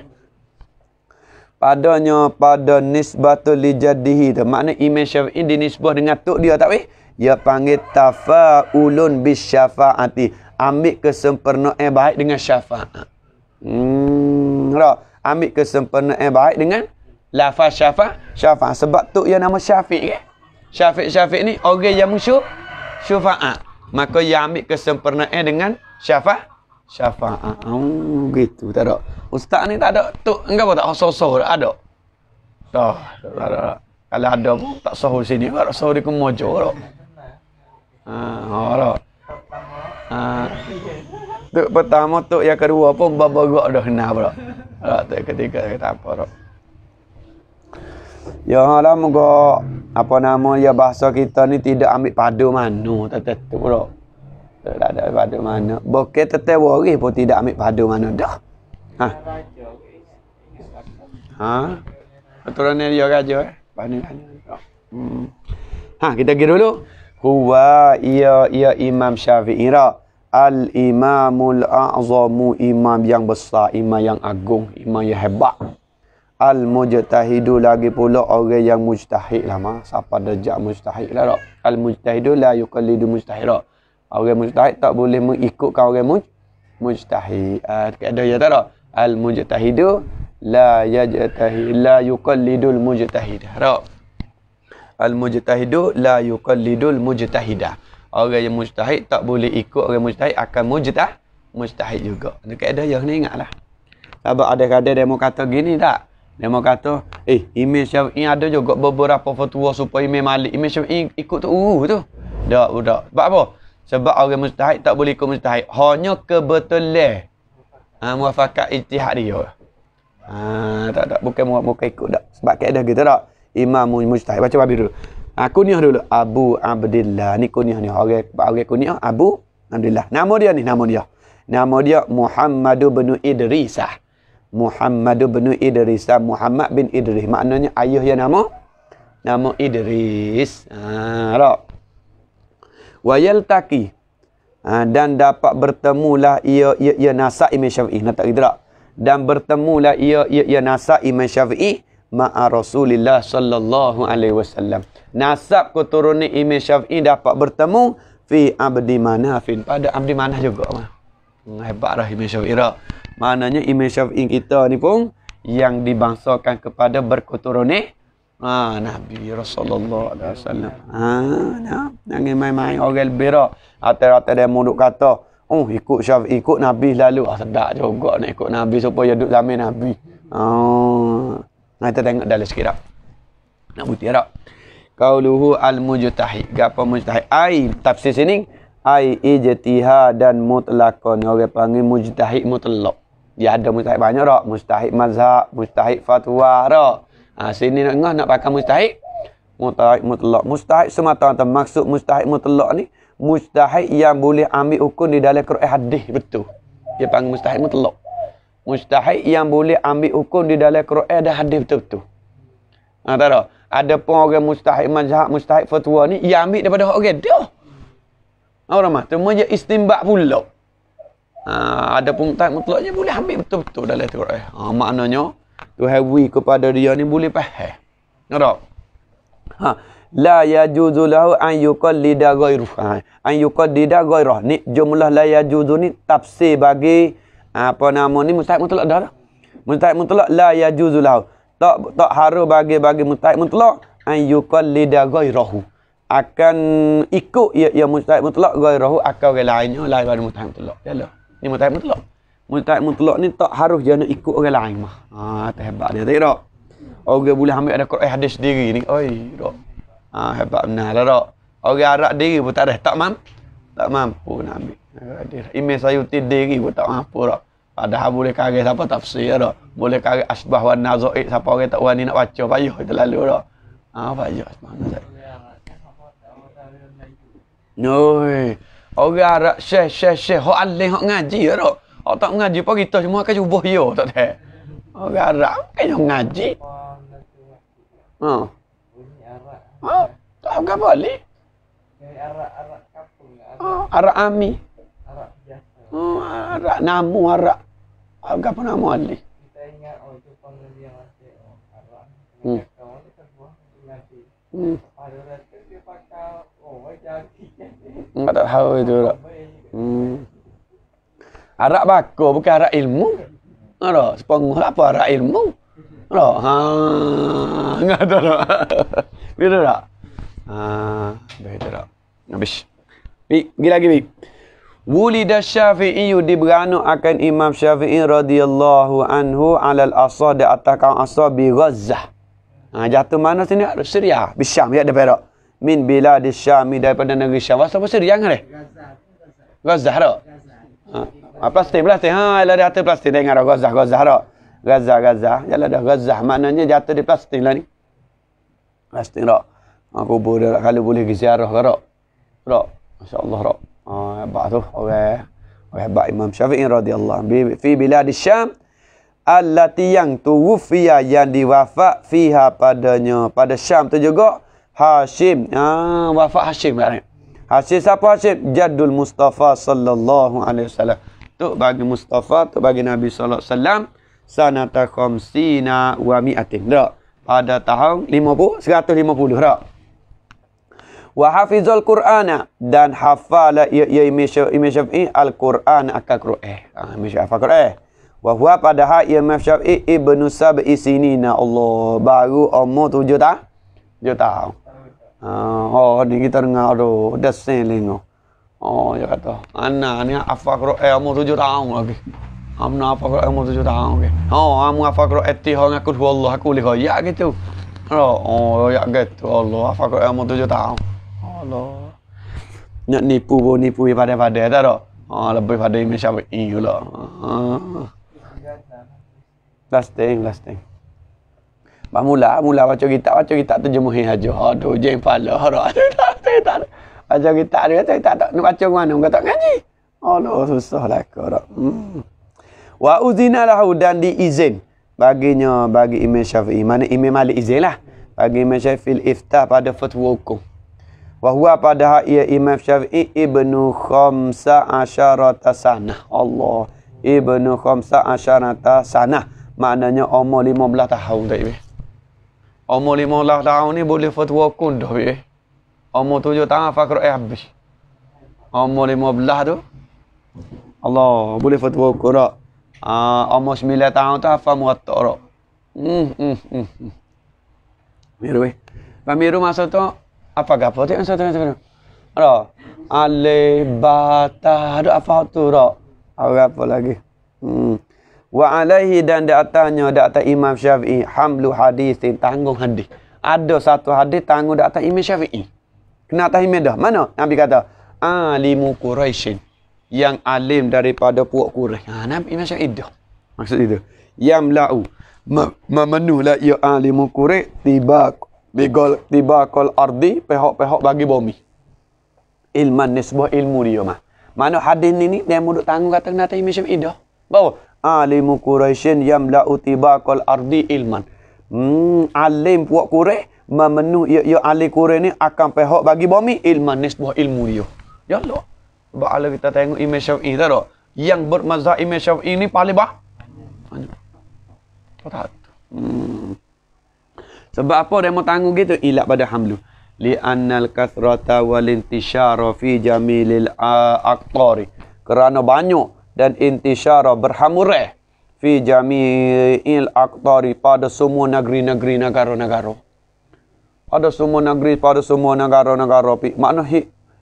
padanya pada nisbatul li jadi tu makna imam Syafiq ini nisbah dengan tuk dia tak weh ia panggil ulun bis syafaati ambil kesempurnaan baik dengan syafaat. Hmm, lah. Ambil kesempurnaan baik dengan lafaz syafaat, syafaat sebab tu ia nama syafiq ke? Syafiq-syafiq ni orang yang musyuk syafaat. Maka ia ambil kesempurnaan dengan syafaat, syafaat. Oh, gitu. Tak ada. Ustaz ni tak ada tu engkau tak hososo ada. Tak. Tak ada. Kalau ada pun tak sahur sini, tak sahur di kemojo. Ah, ha, ha, Tu ah. pertama tu yang kedua pun babagak dah kenal pula. Ah tu ketika kita apa pula. Ya Allah moga apa nama ya bahasa kita ni tidak ambil padu mano tetet tu pula. Tidak ada padu mano. Bokek tetet waris pun tidak ambil padu mano dah. Ha. Ha. Aturan dia raja eh. Pandai. Hmm. Ha kita pergi dulu huwa ia ia imam syafi'i ra al imamul a'zamu imam yang besar imam yang agung imam yang hebat al mujtahidu lagi pula orang yang mujtahid lah mah siapa derajat mujtahid lah dak al mujtahidu la yuqallidu mujtahid orang mujtahid tak boleh mengikutkan orang muj mujtahid uh, ah, ada ya tak dak al mujtahidu la yajtahid la yuqallidul mujtahid dak al-mujtahidu la yuqallidul mujtahidah. Orang yang mujtahid tak boleh ikut orang mujtahid akan mujtah mujtahid juga. Ini kaedah yang ni ingatlah. Sebab ada kadang dia mau kata gini tak? Dia mau kata, eh, Imam Syafi'i ada juga beberapa fatwa supaya Imam Malik. Imam Syafi'i ikut tu, uh, tu. Tak, tak. Sebab apa? Sebab orang mujtahid tak boleh ikut mujtahid. Hanya kebetulan. Ha, muafakat ijtihad dia. Ha, tak, tak. Bukan muafakat ikut tak. Sebab kaedah kita Gitu, tak? imam mujtahid baca babi dulu aku ah, ni dulu abu Abdullah ni kunyah ni orang orang kunyah abu Abdullah. nama dia ni nama dia nama dia muhammad bin idrisah muhammad bin idrisah muhammad bin idris maknanya ayah dia nama nama idris ha ah, rak wayal taqi ha, ah, dan dapat bertemulah ia ia, ia nasa imam syafi'i nak tak kita dan bertemulah ia ia, ia nasa imam syafi'i ma'a Rasulillah sallallahu alaihi wasallam. Nasab keturunan Imam Syafi'i dapat bertemu fi abdi manafin. Pada abdi manah juga. Hmm, hebatlah Imam Syafi'i. Maknanya Imam Syafi'i kita ni pun yang dibangsakan kepada berketurunan Ha, Nabi Rasulullah SAW ha, nah. Nangis main-main ogel bera Atas-atas dia muduk kata Oh ikut syaf Ikut Nabi lalu ah, Sedap juga nak ikut Nabi Supaya duduk zaman Nabi Haa ah. Nah kita tengok dalam sekirap nak bukti ya, tak qauluhu al mujtahid Gapa mujtahid ai tafsir sini ai ijtihad dan mutlakon. orang panggil mujtahid mutlak. Ya ada mustahik banyak dak Mustahik mazhab mustahik fatwa dak ha, sini nak ngah nak pakai mustahik. Mustahik mutlak. Mustahik semata-mata maksud mustahik mutlak ni mustahik yang boleh ambil hukum di dalam Quran hadis betul dia panggil mustahik mutlak mustahik yang boleh ambil hukum di dalam Quran dan hadis betul-betul. Ha, tak ada. Ada pun orang mustahik mazhab, mustahik fatwa ni yang ambil daripada orang okay, dia. Ha, orang mah, cuma je istimbak pula. Ha, ada pun tak mutlaknya boleh ambil betul-betul dalam Quran. Ha, maknanya tu hawi kepada dia ni boleh faham. Ngerak. Ha, la yajuzu lahu an yuqallida ghairu. Ha, an yuqallida ghairu. Ni jumlah la yajuzu ni tafsir bagi apa nama ni mustahik mutlak dah dah. Mustahik mutlak la yajuzu lahu. Tak tak haru bagi-bagi mustahik mutlak ay yuqallida ghairahu. Akan ikut ia ia mustahik mutlak ghairahu akan orang lainnya lain pada mustahik mutlak. Ya lah. Ni mustahik mutlak. Mustahik mutlak ni tak harus jana ikut orang lain mah. Ha ah, hebat dia tak rak. Orang boleh ambil ada Quran hadis sendiri ni. Oi rak. Ha hebat benar lah rak. Orang Arab diri pun tak ada. Tak mampu. Tak mampu nak ambil. Imej saya uti diri pun tak mampu rak. Padahal boleh kari siapa tafsir dah. Boleh kari asbah wa nazaid siapa orang tak wani nak baca payah itu lalu dah. Ha payah mana saya. Noi. Orang Arab syekh syekh syekh hok alih hok ngaji ya dok. Hok tak ngaji pun kita semua akan cuba yo tak ada. Orang Arab kan yang ngaji. Ha. Ha. Tak apa boleh. Arak-arak kapung. Arak ami. Arak biasa. Arak namu arak. Apa pun nama ni? Kita ingat oh itu pengeli yang masih orang, arah. Hmm. Kawan itu sebuah pengati. dia pakai oh jadi. Enggak hmm, tak tahu itu lah. Hmm. Arak bako bukan arak ilmu. Ada sepengah apa arak ilmu? Ada. Ha. Enggak ada. Bila dah? Ha, dah tak. Habis. Bi, gila lagi Wulida Syafi'iyu diberanu akan Imam Syafi'i radhiyallahu anhu alal asah di atas kaum asah bi Ghazah. Ha, jatuh mana sini? Syria. Bi Syam. Ya, dia perak. Min bila di Syam daripada negeri Syam. Masa apa Syria? Ghazah. Ghazah, tak? Ghazah. plastik, plastik. Ha, ialah dia atas plastik. Dia ingat Ghazah, Ghazah, tak? Ghazah, Ghazah. Ialah dah Ghazah. Maknanya jatuh di plastik lah ni. Plastik, tak? Aku boleh, kalau boleh, kisiarah, tak? Tak? MasyaAllah, tak? Oh, tu. بعضه و وهب Imam شافعي رضي الله عنه bila di Syam, التي yang tuwfiya yang diwafat fiha padanya pada Syam tu juga Hashim ha ah, wafat Hashim barang lah Hashim siapa Hashim jadul Mustafa sallallahu alaihi wasallam tu bagi Mustafa tu bagi Nabi sallallahu alaihi wasallam sanata sina wa mi'atin dak pada tahun lima puluh seratus lima puluh dak wa hafizul qur'ana dan hafala ya ya imam syafi'i al qur'an akal qur'an eh ah, imam syafi'i al qur'an eh, wa huwa padahal imam syafi'i ibnu sab'i na ya allah baru umur tujuh tahun 7 tahun ah oh ni kita dengar tu desin lingo oh ya kata ana ni afal eh umur tujuh tahun lagi Amna apa kalau eh, kamu tujuh jodoh eh, aku? Oh, amu apa kalau eti hong aku tu Allah aku lihat ya gitu. Oh, oh ya gitu Allah apa kalau kamu tu jodoh aku? Allah. Nak nipu pun nipu yang pada-pada tak tak? Ha, lebih pada yang macam ini pula. Ha. Last thing, last thing. Bah mula, mula baca kitab, baca kitab tu jemuhin saja. Aduh, jeng pala. Baca kitab tu, baca kitab tu. Baca ke mana, kau tak ngaji. Aduh, susah lah kau tak. Hmm. Wa uzina lahu dan diizin. Baginya, bagi Imam Syafi'i. Mana Imam Malik izin lah. Bagi Imam Syafi'i, iftah pada fatwa hukum. Wahua padahal ia Imam Syafi'i Ibnu Khomsa Asyarata Sanah. Allah. Ibnu Khomsa Asyarata Sanah. Maknanya umur lima belah tahun tak ibu. Umur lima belah tahun ni boleh fatwa kun dah ibu. Umur tujuh tahun fakir eh habis. Umur lima belah tu. Allah. Boleh fatwa kun tak. Uh, ah, umur sembilan tahun tu hafal muatak tak. Hmm, hmm, hmm, hmm. Miru, eh. Pemiru masa tu, apa gapo tengok satu satu satu ro ale bata ada apa tu ro apa lagi hmm wa alaihi dan di atasnya di atas imam syafi'i hamlu hadis tanggung hadis ada satu hadis tanggung di atas imam syafi'i kena atas imam dah mana nabi kata alimu quraish yang alim daripada puak quraish ha nabi imam syafi'i dah maksud itu yamlau memenuhlah ya alimu quraish tibak Bigol tiba kol ardi pehok-pehok bagi bumi. Ilman ni sebuah ilmu dia mah. Mana hadis ni ni dia muduk tanggung kata kena tai macam idah. Bawa alimu quraishin yamla'u tiba kol ardi ilman. Hmm alim puak quraish memenuh ya ya ahli quraish ni akan pehok bagi bumi ilman ni sebuah ilmu dia. Ya Allah. Baala kita tengok Imam Syafi'i tu yang bermazhab Imam Syafi'i ni paling bah. Tak tahu. Hmm. Sebab apa dia mau tanggung gitu? Ilat pada hamlu. Li annal kathrata wal intisyara fi jamilil aqtari. Kerana banyak dan intisyara berhamurah fi jamilil aqtari pada semua negeri-negeri negara-negara. Pada semua negeri, pada semua negara-negara. Makna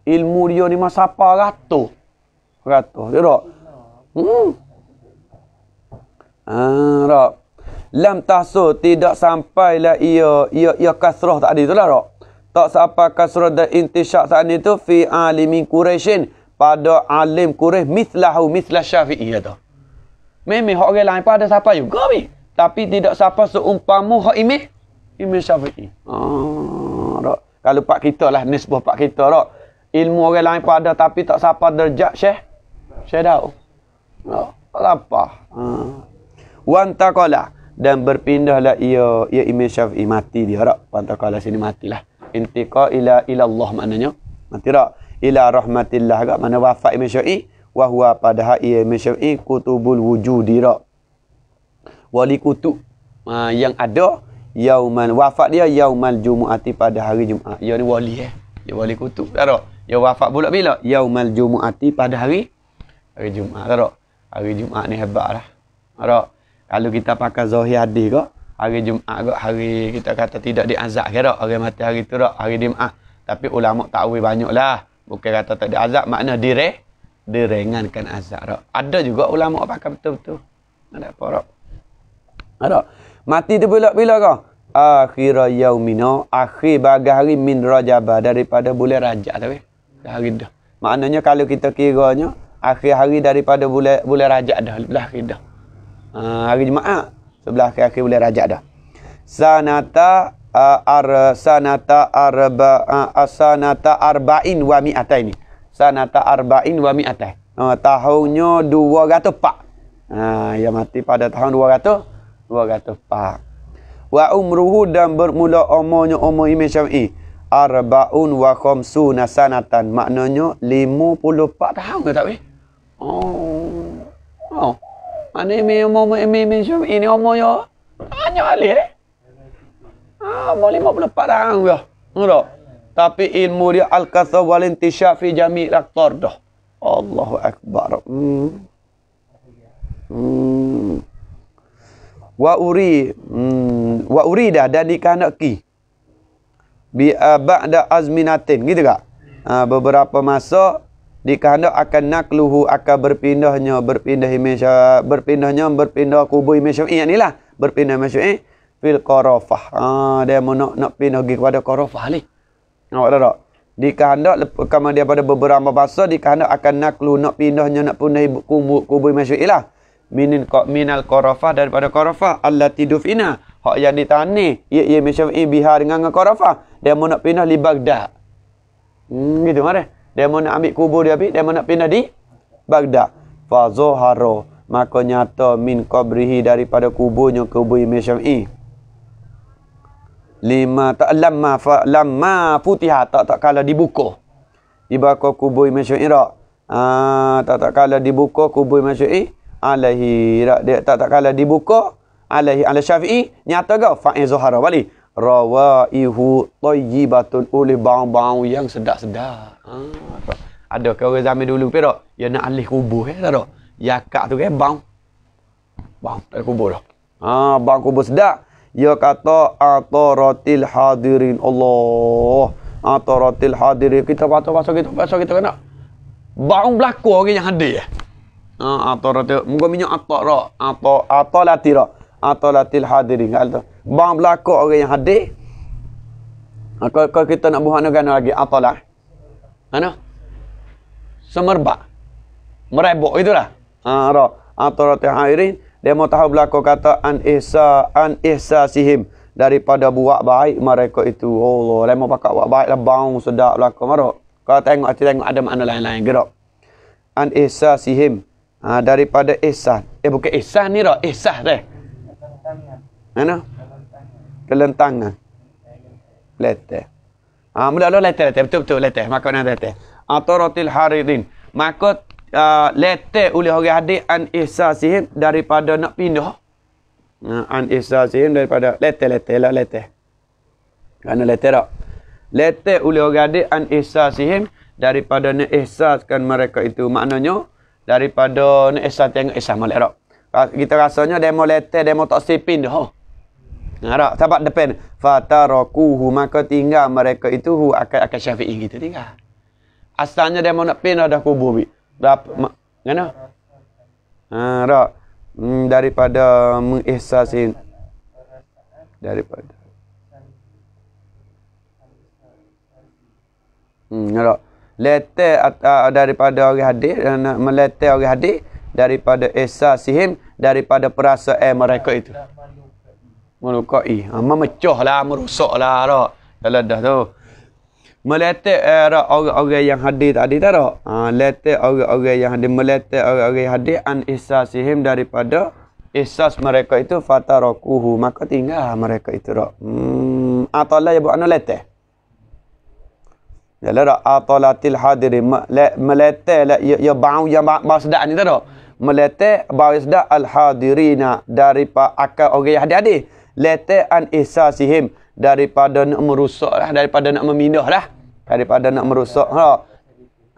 ilmu dia ni masa apa? Rata. Rata. Dia tak? Hmm. Ah, tak lam tahsul tidak sampai sampailah ia ia ia kasrah tadi itulah rak tak siapa kasrah dan intisyak saat itu fi alimin quraishin pada alim quraish mislahu mislah syafi'i ya tu memang orang lain pun siapa juga mi tapi tidak siapa seumpamu hak imi imi syafi'i ah rak kalau pak kita lah nisbah pak kita rak ilmu orang lain pun tapi tak siapa derajat syekh syekh dau Oh, apa? Hmm. Ah. Wan takola dan berpindahlah ia ia Imam Syafi'i mati dia rak pantau kalau sini matilah intiqa ila ila Allah maknanya mati rak ila rahmatillah gak mana wafat Imam Syafi'i wa huwa padahal ia Imam Syafi'i kutubul wujud rak wali kutub ha, yang ada yauman wafat dia yaumal jumuati pada hari jumaat ya ni wali eh ya wali kutub tak rak ya wafat pula bila yaumal jumuati pada hari hari jumaat tak rak hari jumaat ni hebatlah tak rak kalau kita pakai zahir hadis kok, hari Jumaat kok, hari kita kata tidak diazab ke dak? Orang mati hari tu dak, hari Jumaat. Tapi ulama tak tahu banyak lah. Bukan kata tak diazab, makna direh direngankan azab dak. Ada juga ulama pakai betul-betul. Ada apa dak? Ada. Mati tu pula bila kau? Akhir yaumina, akhir bagai hari min rajab daripada bulan Rajab tu. Hari dah. Maknanya kalau kita kiranya akhir hari daripada bulan bulan Rajab dah, dah akhir dah. Ha, hari Jumaat. Sebelah akhir-akhir bulan rajak dah. Sanata uh, ar sanata arba uh, asanata arba'in wa mi'atai ni. Sanata arba'in wa mi'atai. Uh, tahunnya dua ratu pak. Ha, ia ya mati pada tahun dua ratu. Dua ratu pak. Wa umruhu dan bermula omonya omoh imam syafi'i. Arba'un wa khomsu nasanatan. Maknanya lima puluh pak tahun ke tak? Oh. Oh. Ani me mo mo me me jo ini omo yo. Anyo ale. Ah, eh? ha, mo lima puluh parang yo. Ngro. Tapi ilmu dia al-kasa wal intishaf fi jami' raktor dah. Allahu akbar. Hmm. Hmm. Wa uri hmm. wa uri dah dan dikanaki. Bi ah, ba'da azminatin gitu kak. Ah beberapa masa dikehendak akan nakluhu akan berpindahnya berpindah imin ah, berpindahnya berpindah kubu imin ini yang inilah berpindah imin eh fil qarafah ha, dia mau nak, nak pindah pergi kepada qarafah ni nampak tak tak dikehendak kemudian dia pada beberapa bahasa dikehendak akan naklu nak pindahnya nak pindah kubu kubu imin syafi'i eh lah minin minal qarafah daripada Allah tidur dufina hak yang ditani ia ia imin syafi'i bihar dengan qarafah dia mau nak pindah li bagdad hmm, gitu mari kan? Dia mau nak ambil kubur dia ambil. Dia mau nak pindah di Baghdad. Fazoharo. Maka nyata min kabrihi daripada kuburnya kubur Imam Syam'i. Lima tak lama fa lama putih tak tak kala dibuka. Dibaka kubur Imam Syam'i rak. tak tak kala dibuka kubur Imam Syam'i alaihi tak tak kala dibuka alaihi ala Syafi'i nyata ke fa'iz zuhara balik rawaihu tayyibatun oleh bau-bau yang sedap-sedap. Ha. Ada ke orang zaman dulu pi tak? Ya nak alih kubur eh tak Yakak ya tu kan bau. Bau tak kubur dah. Ha, bau kubur sedap. Ya kata ataratil hadirin Allah. Ataratil hadirin kita patut masuk kita masuk kita kena. Bau berlaku orang yang hadir. Eh. Ha, ataratil muka minyak atara. Ata atalatira. Atalatil hadirin kata bang berlaku orang yang hadir ha, kalau, kalau kita nak buhanakan lagi atalah mana ha, Semerba, semerbak merebok itulah ha ra atarati hairin demo mau tahu berlaku kata an ihsa an ihsa sihim daripada buat baik mereka itu oh Allah lemah pakak buat baik lah bang sedap berlaku marok kalau tengok hati tengok ada mana lain-lain gerak an ihsa sihim ha, daripada ihsan eh bukan ihsan ni ra ihsah deh mana dalam tangan. Letih. Ah, ha, mula-mula letih, letih. Betul-betul letih. Makanan letih. Atorotil haridin. Maka uh, letih oleh orang hadis an ihsasihim daripada nak pindah. Uh, an ihsasihim daripada leteh leteh lah, leteh. Kan leteh tak? Leteh oleh orang hadis an ihsasihim daripada nak ihsaskan mereka itu. Maknanya, daripada nak ihsas tengok ihsas malik tak? Kita rasanya dia mau letih, dia tak sipin dah. Harap sahabat depan fatarakuhu maka tinggal mereka itu hu akan akan Syafi'i gitu tinggal. Asalnya dia mau nak pin ada kubur bi. Ngana? Ha rak. Hmm, daripada mengihsasin daripada Hmm, rak. Letak uh, daripada orang hadir dan uh, meletak orang hadir daripada esa sihim daripada eh mereka itu melukai. Ha, memecah lah, merosak lah tak. Dalam dah tu. Meletak eh, orang-orang yang hadir tadi tak tak? Ha, letak orang-orang yang hadir. Meletak orang-orang yang hadir. An isasihim daripada isas mereka itu fatarokuhu. Maka tinggal mereka itu tak. Hmm, Atalah ya buat anak letak. Ya lah, atalatil hadiri. Meletak lah, ya, ya bau yang bau sedak ni tak tak? Meletak al-hadirina daripada akal orang yang hadir-hadir letaan ihsasihim daripada nak merosaklah daripada nak memindahlah daripada nak merosak ha. Lah.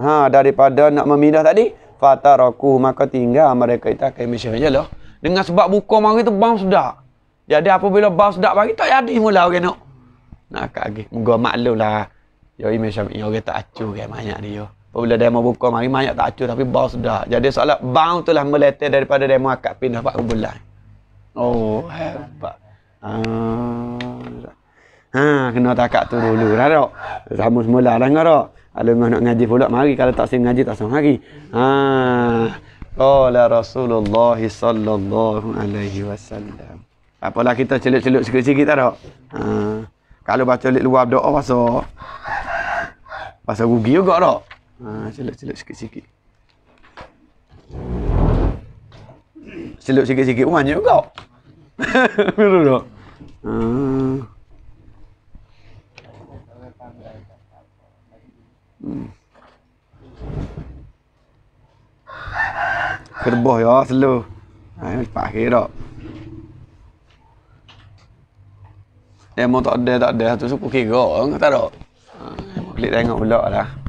ha daripada nak memindah tadi fataraku maka tinggal mereka itu akan mesyah jelah dengan sebab buka mari tu bau sudah. jadi apabila bau sudah bagi tak ada mula orang nak nak kagih moga maklumlah yo ime syam yo kita acu ke kan, banyak dia apabila dia mau buka mari banyak tak acu tapi bau sudah. jadi soal bau itulah meletih daripada dia demo akad pindah pak bulan oh hebat Ha, ha kena takak tu dulu dah tak. Sama semula dah ngarak. Kalau nak ngaji pulak, mari kalau tak sing ngaji tak sama lagi. Ha. Qala Rasulullah sallallahu alaihi wasallam. Apalah kita celup-celup sikit-sikit tak tak? Ha. Ah. Kalau baca lek luar doa masa masa rugi juga tak? Ha celup-celup sikit-sikit. Celup sikit-sikit pun juga. Betul tak? Ah. Kerboh ya selu. Ayo ah, pak kira. Demo tak ada tak ada tu suku kira kan tak ada. Ha, ah, klik tengok pula lah.